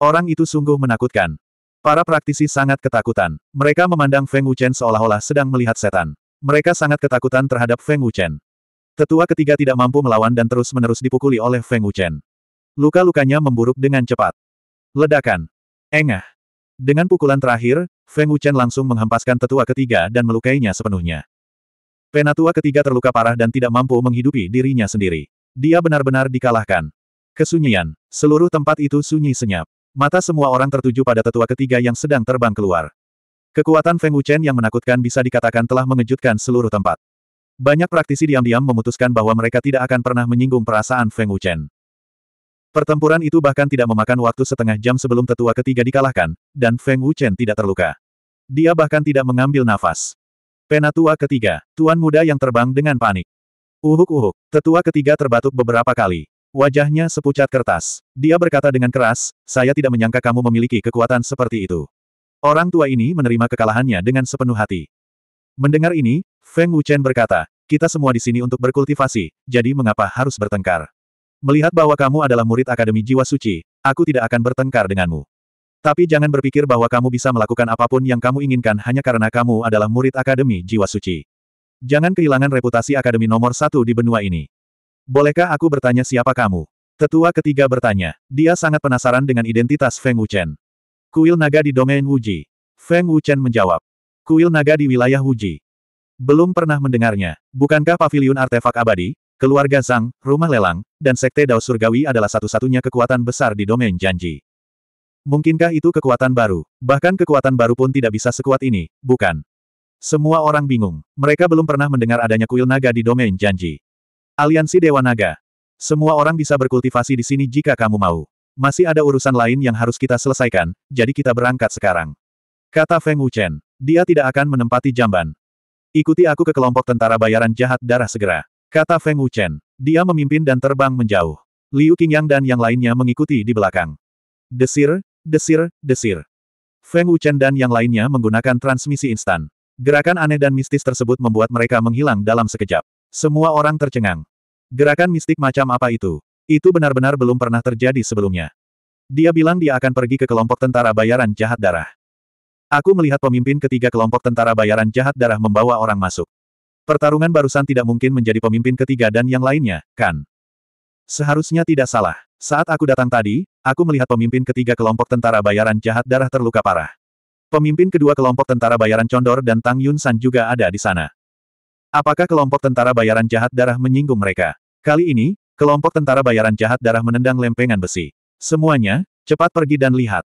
Orang itu sungguh menakutkan. Para praktisi sangat ketakutan. Mereka memandang Feng Wuchen seolah-olah sedang melihat setan. Mereka sangat ketakutan terhadap Feng Wuchen. Tetua ketiga tidak mampu melawan dan terus-menerus dipukuli oleh Feng Wuchen. Luka-lukanya memburuk dengan cepat. Ledakan. Engah. Dengan pukulan terakhir, Feng Wuchen langsung menghempaskan tetua ketiga dan melukainya sepenuhnya. Penatua ketiga terluka parah dan tidak mampu menghidupi dirinya sendiri. Dia benar-benar dikalahkan. Kesunyian. Seluruh tempat itu sunyi senyap. Mata semua orang tertuju pada tetua ketiga yang sedang terbang keluar. Kekuatan Feng Wuchen yang menakutkan bisa dikatakan telah mengejutkan seluruh tempat. Banyak praktisi diam-diam memutuskan bahwa mereka tidak akan pernah menyinggung perasaan Feng Wuchen. Pertempuran itu bahkan tidak memakan waktu setengah jam sebelum tetua ketiga dikalahkan, dan Feng Wuchen tidak terluka. Dia bahkan tidak mengambil nafas. Penatua ketiga, tuan muda yang terbang dengan panik. Uhuk-uhuk, tetua ketiga terbatuk beberapa kali. Wajahnya sepucat kertas. Dia berkata dengan keras, saya tidak menyangka kamu memiliki kekuatan seperti itu. Orang tua ini menerima kekalahannya dengan sepenuh hati. Mendengar ini, Feng Wuchen berkata, kita semua di sini untuk berkultivasi, jadi mengapa harus bertengkar? Melihat bahwa kamu adalah murid Akademi Jiwa Suci, aku tidak akan bertengkar denganmu. Tapi jangan berpikir bahwa kamu bisa melakukan apapun yang kamu inginkan hanya karena kamu adalah murid Akademi Jiwa Suci. Jangan kehilangan reputasi Akademi nomor satu di benua ini. Bolehkah aku bertanya siapa kamu? Tetua ketiga bertanya. Dia sangat penasaran dengan identitas Feng Wuchen. Kuil naga di domain Wuji. Feng Wuchen menjawab. Kuil naga di wilayah Wuji. Belum pernah mendengarnya. Bukankah Paviliun artefak abadi? Keluarga Zhang, rumah lelang, dan sekte Dao Surgawi adalah satu-satunya kekuatan besar di domain janji. Mungkinkah itu kekuatan baru? Bahkan kekuatan baru pun tidak bisa sekuat ini, bukan? Semua orang bingung. Mereka belum pernah mendengar adanya kuil naga di domain janji. Aliansi Dewa Naga. Semua orang bisa berkultivasi di sini jika kamu mau. Masih ada urusan lain yang harus kita selesaikan, jadi kita berangkat sekarang. Kata Feng Wuchen. Dia tidak akan menempati jamban. Ikuti aku ke kelompok tentara bayaran jahat darah segera. Kata Feng Wuchen. Dia memimpin dan terbang menjauh. Liu Qingyang dan yang lainnya mengikuti di belakang. Desir, desir, desir. Feng Wuchen dan yang lainnya menggunakan transmisi instan. Gerakan aneh dan mistis tersebut membuat mereka menghilang dalam sekejap. Semua orang tercengang. Gerakan mistik macam apa itu? Itu benar-benar belum pernah terjadi sebelumnya. Dia bilang dia akan pergi ke kelompok tentara bayaran jahat darah. Aku melihat pemimpin ketiga kelompok tentara bayaran jahat darah membawa orang masuk. Pertarungan barusan tidak mungkin menjadi pemimpin ketiga dan yang lainnya, kan? Seharusnya tidak salah. Saat aku datang tadi, aku melihat pemimpin ketiga kelompok tentara bayaran jahat darah terluka parah. Pemimpin kedua kelompok tentara bayaran condor dan Tang Yun San juga ada di sana. Apakah kelompok tentara bayaran jahat darah menyinggung mereka? Kali ini, kelompok tentara bayaran jahat darah menendang lempengan besi. Semuanya, cepat pergi dan lihat.